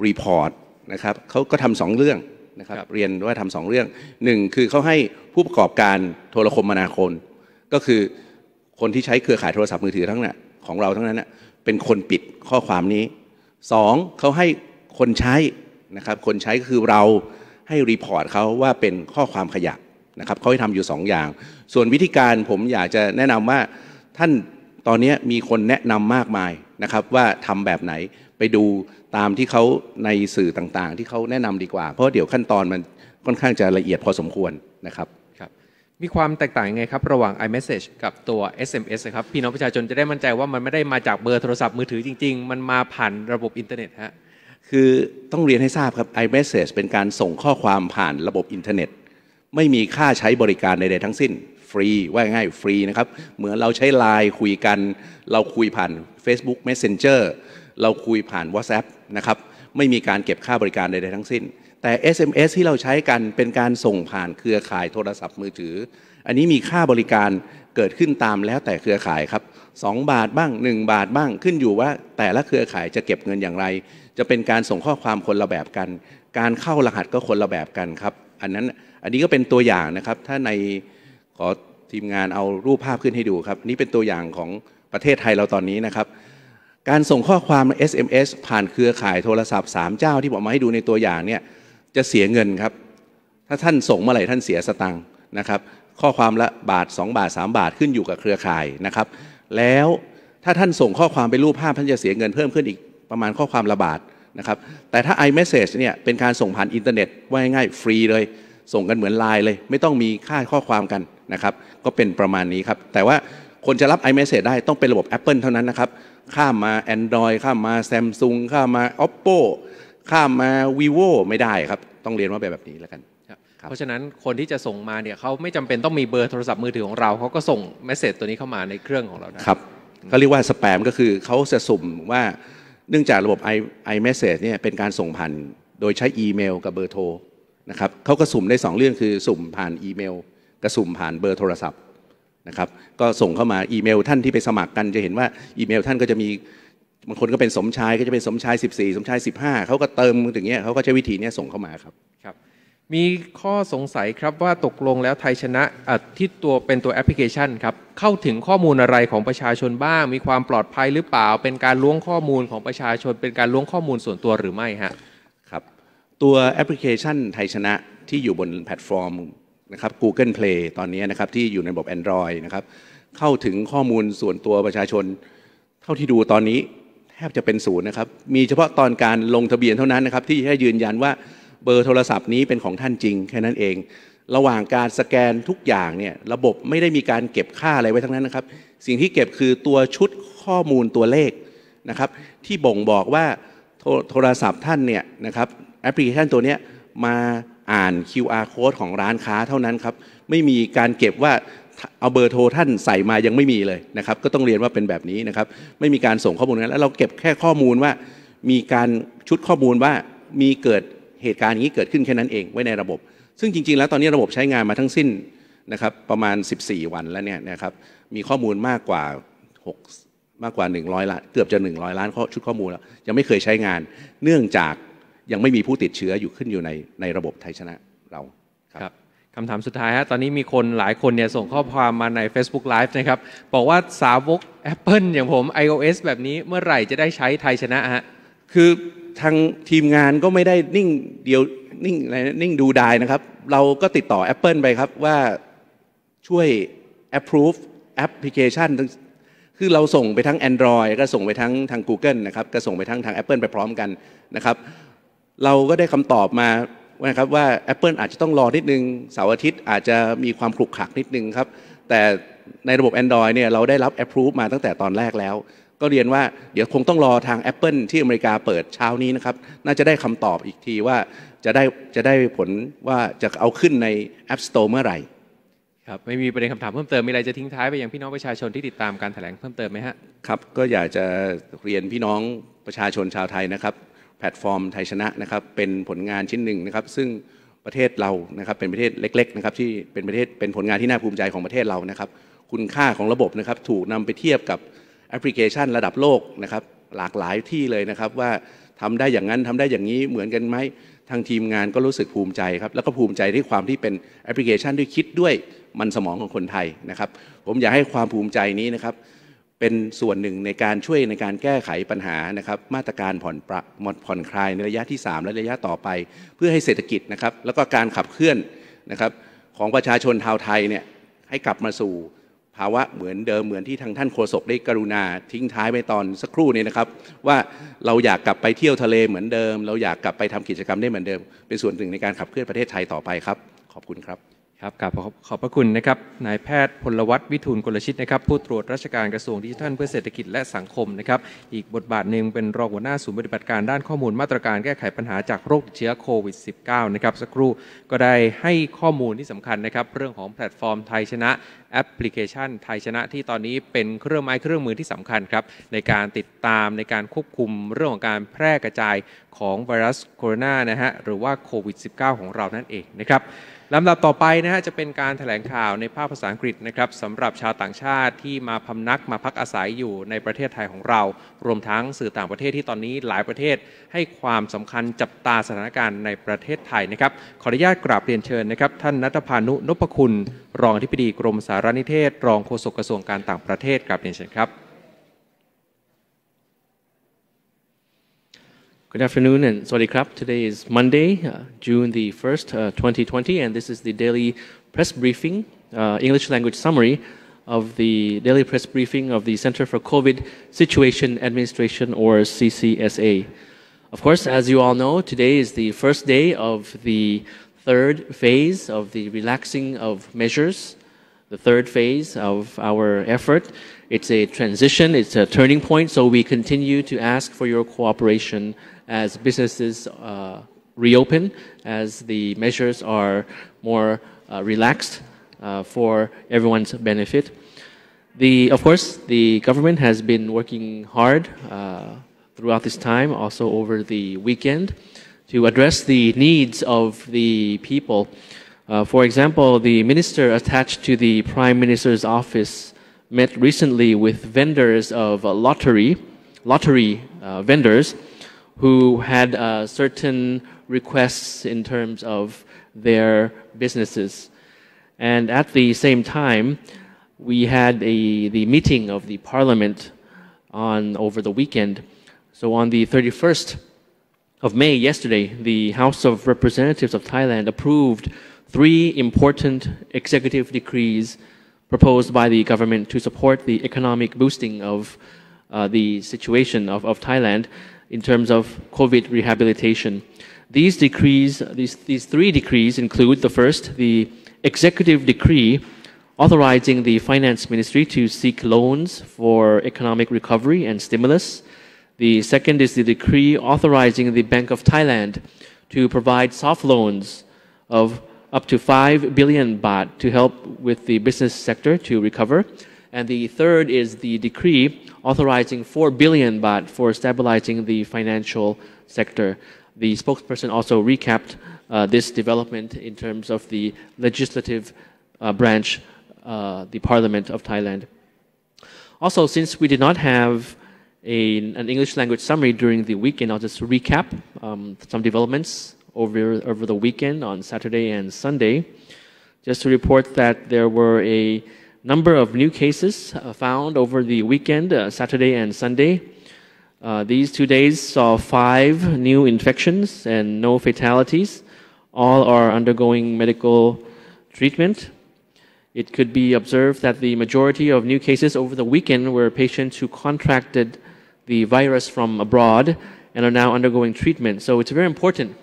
รีพอร์ตนะครับเขาก็ทำสองเรื่องนะครับ เรียนว่าทำสองเรื่องหนึ่งคือเขาให้ผู้ประกอบการโทรคมนาคมก็คือคนที่ใช้เครือข่ายโทรศัพท์มือถือทั้งนั้นของเราทั้งนั้นเป็นคนปิดข้อความนี้สองเขาให้คนใช้นะครับคนใช้ก็คือเราให้รีพอร์ตเขาว่าเป็นข้อความขยะนะครับเขาให้ทำอยู่ 2 อย่างส่วนวิธีการผมอยากจะแนะนำว่า ท่านตอนนี้มีคนแนะนำมากมายนะครับ ว่าทำแบบไหนไปดูตามที่เขาในสื่อต่างๆ ที่เขาแนะนำดีกว่า เพราะเดี๋ยวขั้นตอนมันค่อนข้างจะละเอียดพอสมควรนะครับ ครับ มีความแตกต่างยังไงครับระหว่าง iMessage กับตัว SMS ครับ พี่น้องประชาชนจะได้มั่นใจว่ามันไม่ได้มาจากเบอร์โทรศัพท์มือถือจริงๆมันมาผ่านระบบอินเทอร์เน็ตฮะคือต้องเรียนให้ทราบครับ iMessage เป็นการส่งข้อความผ่านระบบอินเทอร์เน็ต ไม่มีค่าใช้บริการใดๆทั้งสิ้นรีว่าง่ายฟรีนะครับเหมือนเราใช้ไลน์คุยกัน เราคุยผ่าน Facebook Messenger เราคุยผ่าน WhatsApp นะครับไม่มีการเก็บค่าบริการใดๆทั้งสิ้น แต่ SMS ที่เราใช้กันเป็นการส่งผ่านเครือข่ายโทรศัพท์มือถือ อันนี้มีค่าบริการเกิดขึ้นตามแล้วแต่เครือข่ายครับ 2 บาทบ้าง 1 บาทบ้างขึ้นอยู่ว่าแต่ละเครือข่ายจะเก็บเงินอย่างไร จะเป็นการส่งข้อความคนละแบบกัน การเข้ารหัสก็คนละแบบกันครับอันนั้นอันนี้ก็เป็นตัวอย่างนะครับถ้าในขอทีมงานเอารูปภาพขึ้นให้ดูครับนี่เป็นตัวอย่างของประเทศไทยเราตอนนี้นะครับ การส่งข้อความ SMS ผ่านเครือข่ายโทรศัพท์3เจ้าที่ผมมาให้ดูในตัวอย่างเนี่ยจะเสียเงินครับ ถ้าท่านส่งเมื่อไหร่ท่านเสียสตังค์นะครับข้อความละบาท 2 บาท 3 บาทขึ้นอยู่กับเครือข่ายนะครับแล้วถ้าท่านส่งข้อความเป็นรูปภาพท่านจะเสียเงินเพิ่มขึ้นอีกประมาณข้อความละบาทนะครับแต่ถ้า iMessage เนี่ยเป็นการส่งผ่านอินเทอร์เน็ตว่าง่ายฟรีเลยส่งกันเหมือนไลน์เลย ไม่ต้องมีค่าข้อความกันนะครับก็เป็นประมาณนี้ครับ แต่ว่าคนจะรับ iMessage ได้ต้องเป็นระบบ Apple เท่านั้นนะครับ ข้ามมา Android ข้ามมา Samsung ข้ามมา Oppo ข้ามมา vivo ไม่ได้ครับ ต้องเรียนว่าแบบนี้แล้วกัน เพราะฉะนั้นคนที่จะส่งมาเนี่ยเขาไม่จำเป็นต้องมีเบอร์โทรศัพท์มือถือของเรา เขาก็ส่งเมสเซจตัวนี้เข้ามาในเครื่องของเราได้ครับก็เรียกว่าสแปมก็คือเขาจะสุ่มว่าเนื่องจากระบบ i i m e s s a g เนี่ยเป็นการส่งผ่านโดยใช้อีเมลกับเบอร์โทรนะครับเขาก็สุ่มได้2เรื่องคือสุ่มผ่านอีเมลกระสุ่มผ่านเบอร์โทรศัพท์นะครับก็ส่งเข้ามาอีเมลท่านที่ไปสมัครกันจะเห็นว่าอีเมลท่านก็จะมีบางคนก็เป็นสมชายก็จะเป็นสมชาย 14สมชาย15เขาก็เติมถึงเงี้ยเขาก็ใช้วิธีเนี้ยส่งเข้ามาครับครับ มีข้อสงสัยครับว่าตกลงแล้วไทยชนะที่ตัวเป็นตัวแอปพลิเคชันครับเข้าถึงข้อมูลอะไรของประชาชนบ้าง มีความปลอดภัยหรือเปล่าเป็นการล้วงข้อมูลของประชาชน เป็นการล้วงข้อมูลส่วนตัวหรือไม่ฮะครับตัวแอปพลิเคชันไทยชนะที่อยู่บนแพลตฟอร์มนะครับ Google Play ตอนนี้นะครับ ที่อยู่ในระบบ Android นะครับ เข้าถึงข้อมูลส่วนตัวประชาชน เท่าที่ดูตอนนี้แทบจะเป็นศูนย์นะครับ มีเฉพาะตอนการลงทะเบียนเท่านั้นนะครับ ที่ให้ยืนยันว่าเบอร์โทรศัพท์นี้เป็นของท่านจริง แค่นั้นเอง ระหว่างการสแกนทุกอย่างเนี่ยระบบไม่ได้มีการเก็บค่าอะไรไว้ทั้งนั้นนะครับ สิ่งที่เก็บคือตัวชุดข้อมูลตัวเลขนะครับที่บ่งบอกว่าโทรศัพท์ท่านเนี่ยนะครับแอปพลิเคชันตัวนี้มาอ่าน QR code ของร้านค้าเท่านั้นครับ ไม่มีการเก็บว่าเอาเบอร์โทรท่านใส่มายังไม่มีเลยนะครับ ก็ต้องเรียนว่าเป็นแบบนี้นะครับ ไม่มีการส่งข้อมูลนั้นแล้วเราเก็บแค่ข้อมูลว่า มีการชุดข้อมูลว่ามีเกิดเหตุการณ์อย่างนี้เกิดขึ้นแค่นั้นเองไว้ในระบบ ซึ่งจริง ๆ แล้วตอนนี้ระบบใช้งานมาทั้งสิ้นนะครับประมาณ 14 วันแล้วเนี่ยนะครับมีข้อมูลมากกว่า 6 มากกว่า 100ล้านเกือบจะ100ล้านชุดข้อมูลแล้วยังไม่เคยใช้งานเนื่องจากยังไม่มีผู้ติดเชื้ออยู่ขึ้นอยู่ในในระบบไทยชนะเรา ครับคำถามสุดท้ายฮะ ตอนนี้มีคนหลายคนเนี่ยส่งข้อความมาใน Facebook Live นะครับ บอกว่าสาวก Apple อย่างผม iOS แบบนี้เมื่อไหร่จะได้ใช้ไทยชนะฮะ คือทางทีมงานก็ไม่ได้นิ่งเดียว นิ่งอะไรนิ่งดูดายนะครับ เราก็ติดต่อ Apple ไปครับว่าช่วย approve แอปพลิเคชันคือเราส่งไปทั้ง Android ก็ส่งไปทั้งทาง Google นะครับ ก็ส่งไปทั้งทาง Apple ไปพร้อมกันนะครับเราก็ได้คำตอบมานะครับว่า Apple อาจจะต้องรอนิดนึงเสาร์อาทิตย์อาจจะมีความขลุกขลักนิดนึงครับ แต่ในระบบ Android เนี่ยเราได้รับ Approve มาตั้งแต่ตอนแรกแล้ว ก็เรียนว่าเดี๋ยวคงต้องรอทาง Apple ที่อเมริกาเปิดเช้านี้นะครับน่าจะได้คำตอบอีกทีว่าจะได้จะได้ผลว่าจะเอาขึ้นใน App Store เมื่อไหร่ครับไม่มีประเด็นคำถามเพิ่มเติมมีอะไรจะทิ้งท้ายไปยังพี่น้องประชาชนที่ติดตามการถแถลงเพิ่มเติมไหมฮะครับก็อยากจะเรียนพี่น้องประชาชนชาวไทยนะครับแพลตฟอร์มไทยชนะนะครับเป็นผลงานชิ้นหนึ่งนะครับ ซึ่งประเทศเรานะครับเป็นประเทศเล็กๆนะครับที่เป็นประเทศเป็นผลงานที่น่าภูมิใจของประเทศเรานะครับ คุณค่าของระบบนะครับ ถูกนำไปเทียบกับแอปพลิเคชันระดับโลกนะครับหลากหลายที่เลยนะครับว่าทำได้อย่างนั้นทำได้อย่างนี้เหมือนกันไหม ทางทีมงานก็รู้สึกภูมิใจครับ แล้วก็ภูมิใจที่ความที่เป็นแอปพลิเคชันที่คิดด้วยมันสมองของคนไทยนะครับ ผมอยากให้ความภูมิใจนี้นะครับเป็นส่วนหนึ่งในการช่วยในการแก้ไขปัญหานะครับมาตรการผ่อนปรับผ่อนคลายในระยะที่ 3 และระยะต่อไป เพื่อให้เศรษฐกิจนะครับแล้วก็การขับเคลื่อนนะครับ ของประชาชนชาวไทยเนี่ยให้กลับมาสู่ภาวะเหมือนเดิมเหมือนที่ทางท่านโฆษกได้กรุณาทิ้งท้ายไปตอนสักครู่นี้นะครับ ว่าเราอยากกลับไปเที่ยวทะเลเหมือนเดิม เราอยากกลับไปทำกิจกรรมได้เหมือนเดิมเป็นส่วนหนึ่งในการขับเคลื่อนประเทศไทยต่อไปครับขอบคุณครับครับกบขอบพระคุณนะครับ นายแพทย์พลวัตวิทูลกลชิตนะครับผู้ตรวจราชการกระทรวงดิจิทัลเพื่อเศรษฐกิจและสังคมนะครับอีกบทบาทหนึ่งเป็นรองหัวหน้าศูนย์ปฏิบัติการด้านข้อมูลมาตรการแก้ไขปัญหาจากโรคติดเชื้อโควิด -19 นะครับสักครู่ก็ได้ให้ข้อมูลที่สำคัญนะครับ เรื่องของแพลตฟอร์มไทยชนะ แอปพลิเคชัน ไทยชนะที่ตอนนี้เป็นเครื่องไม้เครื่องมือที่สำคัญครับในการติดตามในการควบคุมเรื่องของการแพร่กระจายของไวรัสโคโรนานะฮะหรือว่าโควิด -19 ของเรานั่นเองนะครับลำดับต่อไปนะฮะจะเป็นการถแถลงข่าวในภาคภาษาอังกฤษนะครับสำหรับชาวต่างชาติที่มาพำนักมาพักอาศัยอยู่ในประเทศไทยของเรา รวมทั้งสื่อต่างประเทศที่ตอนนี้หลายประเทศให้ความสำคัญจับตาสถานการณ์ในประเทศไทยนะครับขออนุญาตกราบเรียนเชิญนะครับท่านนัทพานุนพคุณ รองอธิบดีกรมสารนิเทศรองโฆษกกระทรวงการต่างประเทศกราบเรียนเชิญครับ Good afternoon and sorry krap. Today is Monday, uh, June the 1st, uh, 2020, and this is the daily press briefing, uh, English language summary of the daily press briefing of the Center for COVID Situation Administration or CCSA. Of course, as you all know, today is the first day of the third phase of the relaxing of measures, the third phase of our effort. It's a transition, it's a turning point, so we continue to ask for your cooperation as businesses uh, reopen, as the measures are more uh, relaxed uh, for everyone's benefit. The, of course, the government has been working hard throughout this time, also over the weekend, to address the needs of the people. Uh, for example, the minister attached to the prime minister's office met recently with vendors of lottery, lottery uh, vendors who had uh, certain requests in terms of their businesses. And at the same time, we had a, the meeting of the parliament on over the weekend. So on the 31st of May, yesterday, the House of Representatives of Thailand approved three important executive decrees proposed by the government to support the economic boosting of uh, the situation of, of Thailand in terms of COVID rehabilitation. These decrees, these, these three decrees include the first, the executive decree authorizing the finance ministry to seek loans for economic recovery and stimulus. The second is the decree authorizing the Bank of Thailand to provide soft loans of up to 5 billion baht to help with the business sector to recover. And the third is the decree authorizing 4 billion baht for stabilizing the financial sector. The spokesperson also recapped uh, this development in terms of the legislative uh, branch, uh, the Parliament of Thailand. Also, since we did not have a, an English language summary during the weekend, I'll just recap um, some developments over, over the weekend on Saturday and Sunday. Just to report that there were a number of new cases uh, found over the weekend, uh, Saturday and Sunday. Uh, these two days saw five new infections and no fatalities. All are undergoing medical treatment. It could be observed that the majority of new cases over the weekend were patients who contracted the virus from abroad and are now undergoing treatment. So it's very important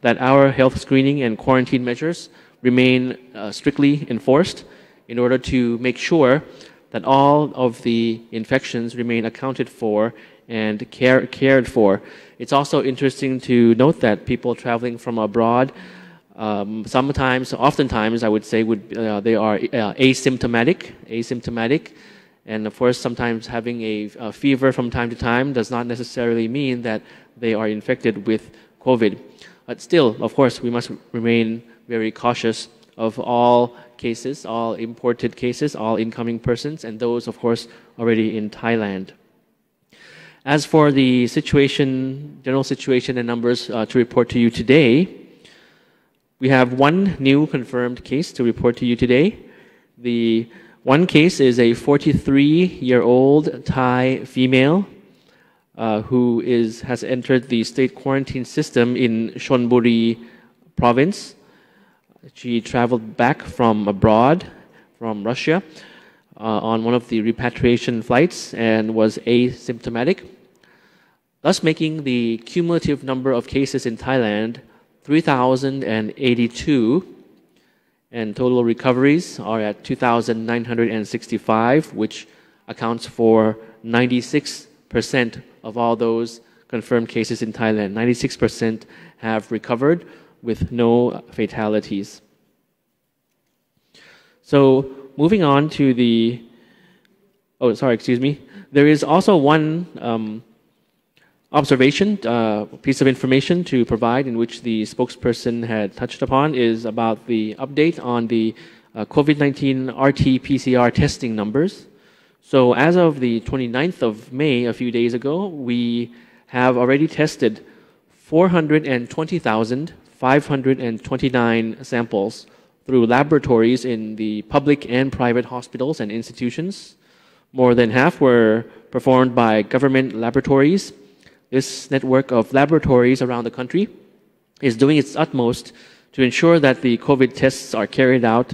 that our health screening and quarantine measures remain uh, strictly enforced in order to make sure that all of the infections remain accounted for and care, cared for. It's also interesting to note that people traveling from abroad, um, sometimes, oftentimes, I would say, would uh, they are uh, asymptomatic, asymptomatic, and of course, sometimes having a, a fever from time to time does not necessarily mean that they are infected with COVID. But still, of course, we must remain very cautious of all cases, all imported cases, all incoming persons, and those, of course, already in Thailand. As for the situation, general situation and numbers uh, to report to you today, we have one new confirmed case to report to you today. The one case is a 43-year-old Thai female uh, who is, has entered the state quarantine system in Chonburi province she traveled back from abroad, from Russia, uh, on one of the repatriation flights and was asymptomatic, thus making the cumulative number of cases in Thailand 3,082 and total recoveries are at 2,965, which accounts for 96% of all those confirmed cases in Thailand. 96% have recovered, with no fatalities. So moving on to the, oh, sorry, excuse me. There is also one um, observation, uh, piece of information to provide in which the spokesperson had touched upon is about the update on the uh, COVID-19 RT-PCR testing numbers. So as of the 29th of May, a few days ago, we have already tested 420,000 529 samples through laboratories in the public and private hospitals and institutions. More than half were performed by government laboratories. This network of laboratories around the country is doing its utmost to ensure that the COVID tests are carried out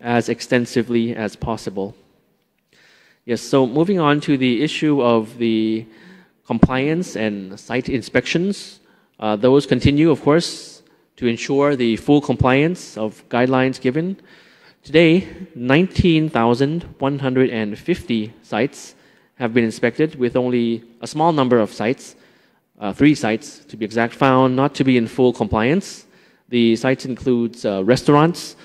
as extensively as possible. Yes, so moving on to the issue of the compliance and site inspections, uh, those continue, of course, to ensure the full compliance of guidelines given. Today, 19,150 sites have been inspected, with only a small number of sites, uh, three sites to be exact, found not to be in full compliance. The sites include uh, restaurants,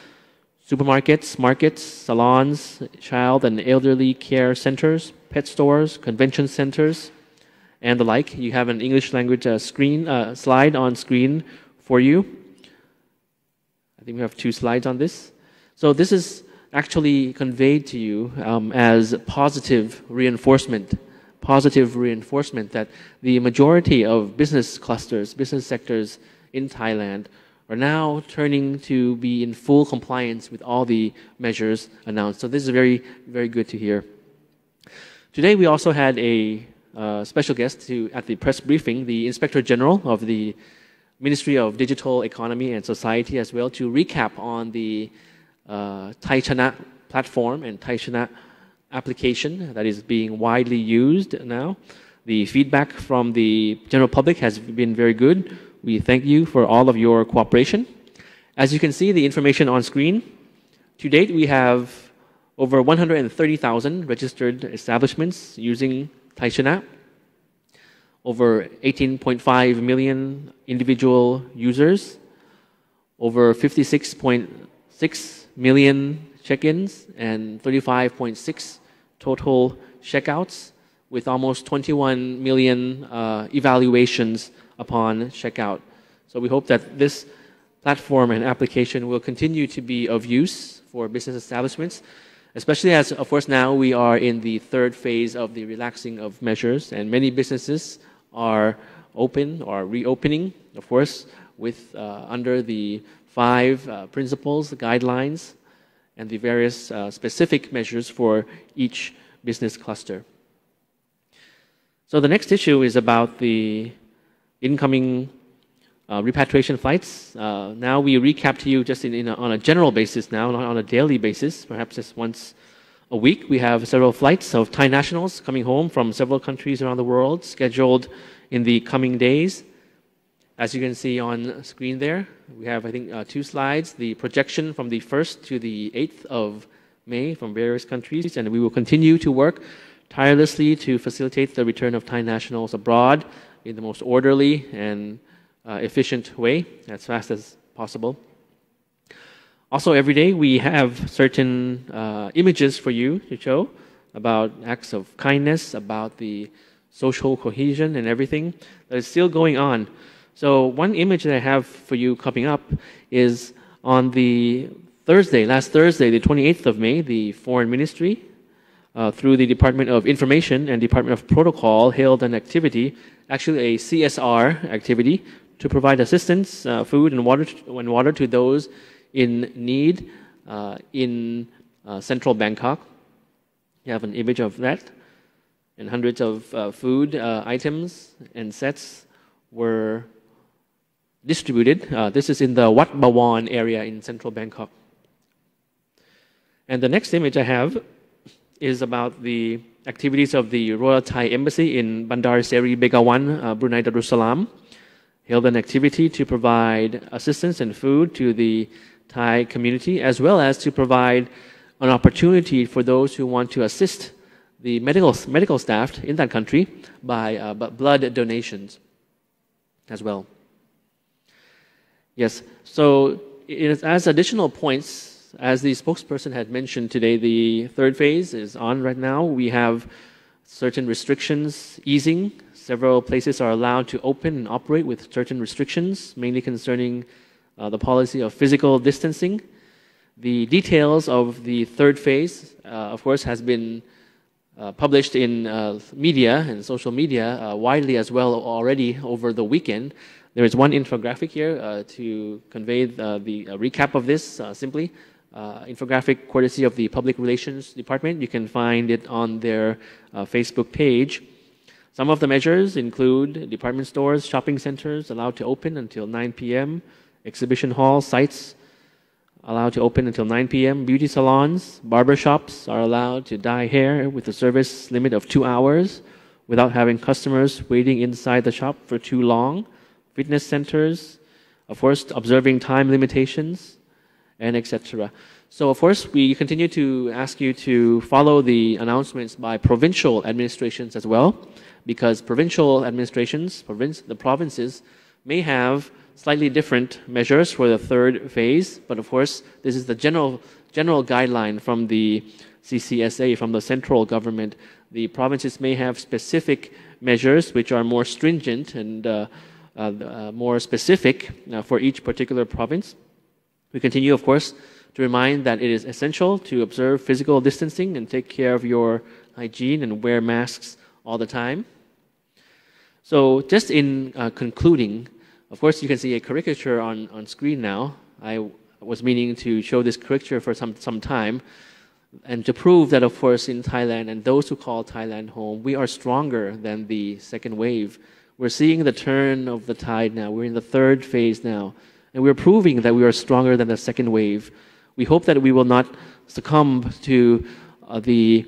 supermarkets, markets, salons, child and elderly care centers, pet stores, convention centers, and the like. You have an English language uh, screen uh, slide on screen for you think we have two slides on this. So this is actually conveyed to you um, as positive reinforcement, positive reinforcement that the majority of business clusters, business sectors in Thailand are now turning to be in full compliance with all the measures announced. So this is very, very good to hear. Today we also had a uh, special guest to, at the press briefing, the Inspector General of the Ministry of Digital Economy and Society as well to recap on the uh, Taichana platform and Taichana application that is being widely used now. The feedback from the general public has been very good. We thank you for all of your cooperation. As you can see, the information on screen. To date, we have over 130,000 registered establishments using Taishana over 18.5 million individual users, over 56.6 million check-ins, and 35.6 total checkouts, with almost 21 million uh, evaluations upon checkout. So we hope that this platform and application will continue to be of use for business establishments, especially as, of course, now we are in the third phase of the relaxing of measures, and many businesses are open or reopening, of course, with, uh, under the five uh, principles, the guidelines, and the various uh, specific measures for each business cluster. So the next issue is about the incoming uh, repatriation flights. Uh, now we recap to you just in, in a, on a general basis now, not on a daily basis, perhaps just once a week. We have several flights of Thai nationals coming home from several countries around the world scheduled in the coming days. As you can see on screen there, we have, I think, uh, two slides the projection from the 1st to the 8th of May from various countries, and we will continue to work tirelessly to facilitate the return of Thai nationals abroad in the most orderly and uh, efficient way, as fast as possible. Also, every day we have certain uh, images for you to show about acts of kindness, about the social cohesion and everything that is still going on. So, one image that I have for you coming up is on the Thursday, last Thursday, the 28th of May, the Foreign Ministry, uh, through the Department of Information and Department of Protocol, held an activity, actually a CSR activity, to provide assistance, uh, food, and water, and water to those in need uh, in uh, central Bangkok. You have an image of that, and hundreds of uh, food items and sets were distributed. Uh, this is in the Wat Bawan area in central Bangkok. And the next image I have is about the activities of the Royal Thai Embassy in Bandar Seri Begawan, uh, Brunei Darussalam. Held an activity to provide assistance and food to the Thai community, as well as to provide an opportunity for those who want to assist the medical, medical staff in that country by uh, blood donations as well. Yes, so as additional points, as the spokesperson had mentioned today, the third phase is on right now. We have certain restrictions easing. Several places are allowed to open and operate with certain restrictions, mainly concerning uh, the policy of physical distancing. The details of the third phase, uh, of course, has been uh, published in uh, media and social media uh, widely as well already over the weekend. There is one infographic here uh, to convey the, the recap of this simply. infographic courtesy of the Public Relations Department. You can find it on their Facebook page. Some of the measures include department stores, shopping centers allowed to open until 9 p.m., exhibition halls, sites allowed to open until 9 p.m. Beauty salons, barber shops are allowed to dye hair with a service limit of two hours without having customers waiting inside the shop for too long. Fitness centers, of course, observing time limitations, and etc. So, of course, we continue to ask you to follow the announcements by provincial administrations as well, because provincial administrations, province, the provinces, may have slightly different measures for the third phase, but of course, this is the general, general guideline from the CCSA, from the central government. The provinces may have specific measures which are more stringent and uh, uh, uh more specific uh, for each particular province. We continue, of course, to remind that it is essential to observe physical distancing and take care of your hygiene and wear masks all the time. So, just in uh, concluding, of course, you can see a caricature on, on screen now. I was meaning to show this caricature for some, some time and to prove that, of course, in Thailand and those who call Thailand home, we are stronger than the second wave. We're seeing the turn of the tide now. We're in the third phase now. And we're proving that we are stronger than the second wave. We hope that we will not succumb to uh, the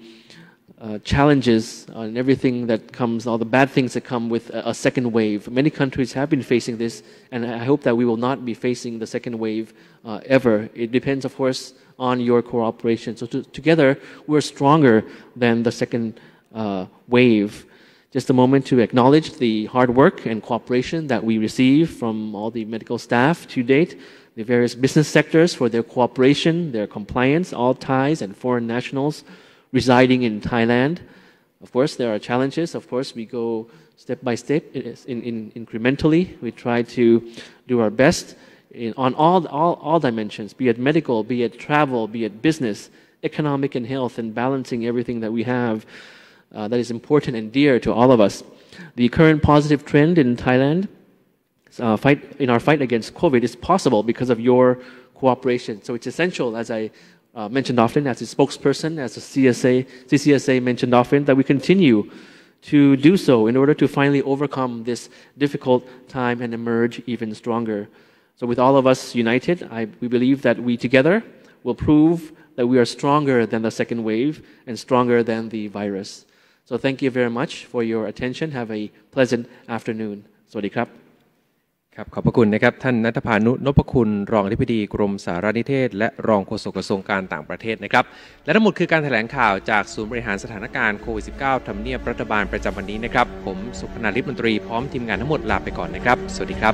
uh, challenges and everything that comes, all the bad things that come with a, a, second wave. Many countries have been facing this, and I hope that we will not be facing the second wave uh, ever. It depends, of course, on your cooperation. So to, together, we're stronger than the second uh, wave. Just a moment to acknowledge the hard work and cooperation that we receive from all the medical staff to date, the various business sectors for their cooperation, their compliance, all ties, and foreign nationals residing in Thailand. Of course, there are challenges. Of course, we go step by step, in, in, incrementally. We try to do our best in, on all, all, all dimensions, be it medical, be it travel, be it business, economic and health, and balancing everything that we have uh, that is important and dear to all of us. The current positive trend in Thailand uh, fight, in our fight against COVID is possible because of your cooperation. So it's essential, as I uh, mentioned often, as a spokesperson, as a CSA, CCSA mentioned often, that we continue to do so in order to finally overcome this difficult time and emerge even stronger. So, with all of us united, I, we believe that we together will prove that we are stronger than the second wave and stronger than the virus. So, thank you very much for your attention. Have a pleasant afternoon. Sawadee ครับขอบพระคุณนะครับ ท่านนัทพานุนพคุณ รองอธิบดีกรมสารนิเทศ และรองโฆษกกระทรวงการต่างประเทศนะครับ และทั้งหมดคือการถแถลงข่าวจากศูนย์บริหารสถานการณ์โควิด -19 ทำเนียบรัฐบาลประจำวันนี้นะครับ ผมสุพนาลิปมนตรีพร้อมทีมงานทั้งหมดลาไปก่อนนะครับ สวัสดีครับ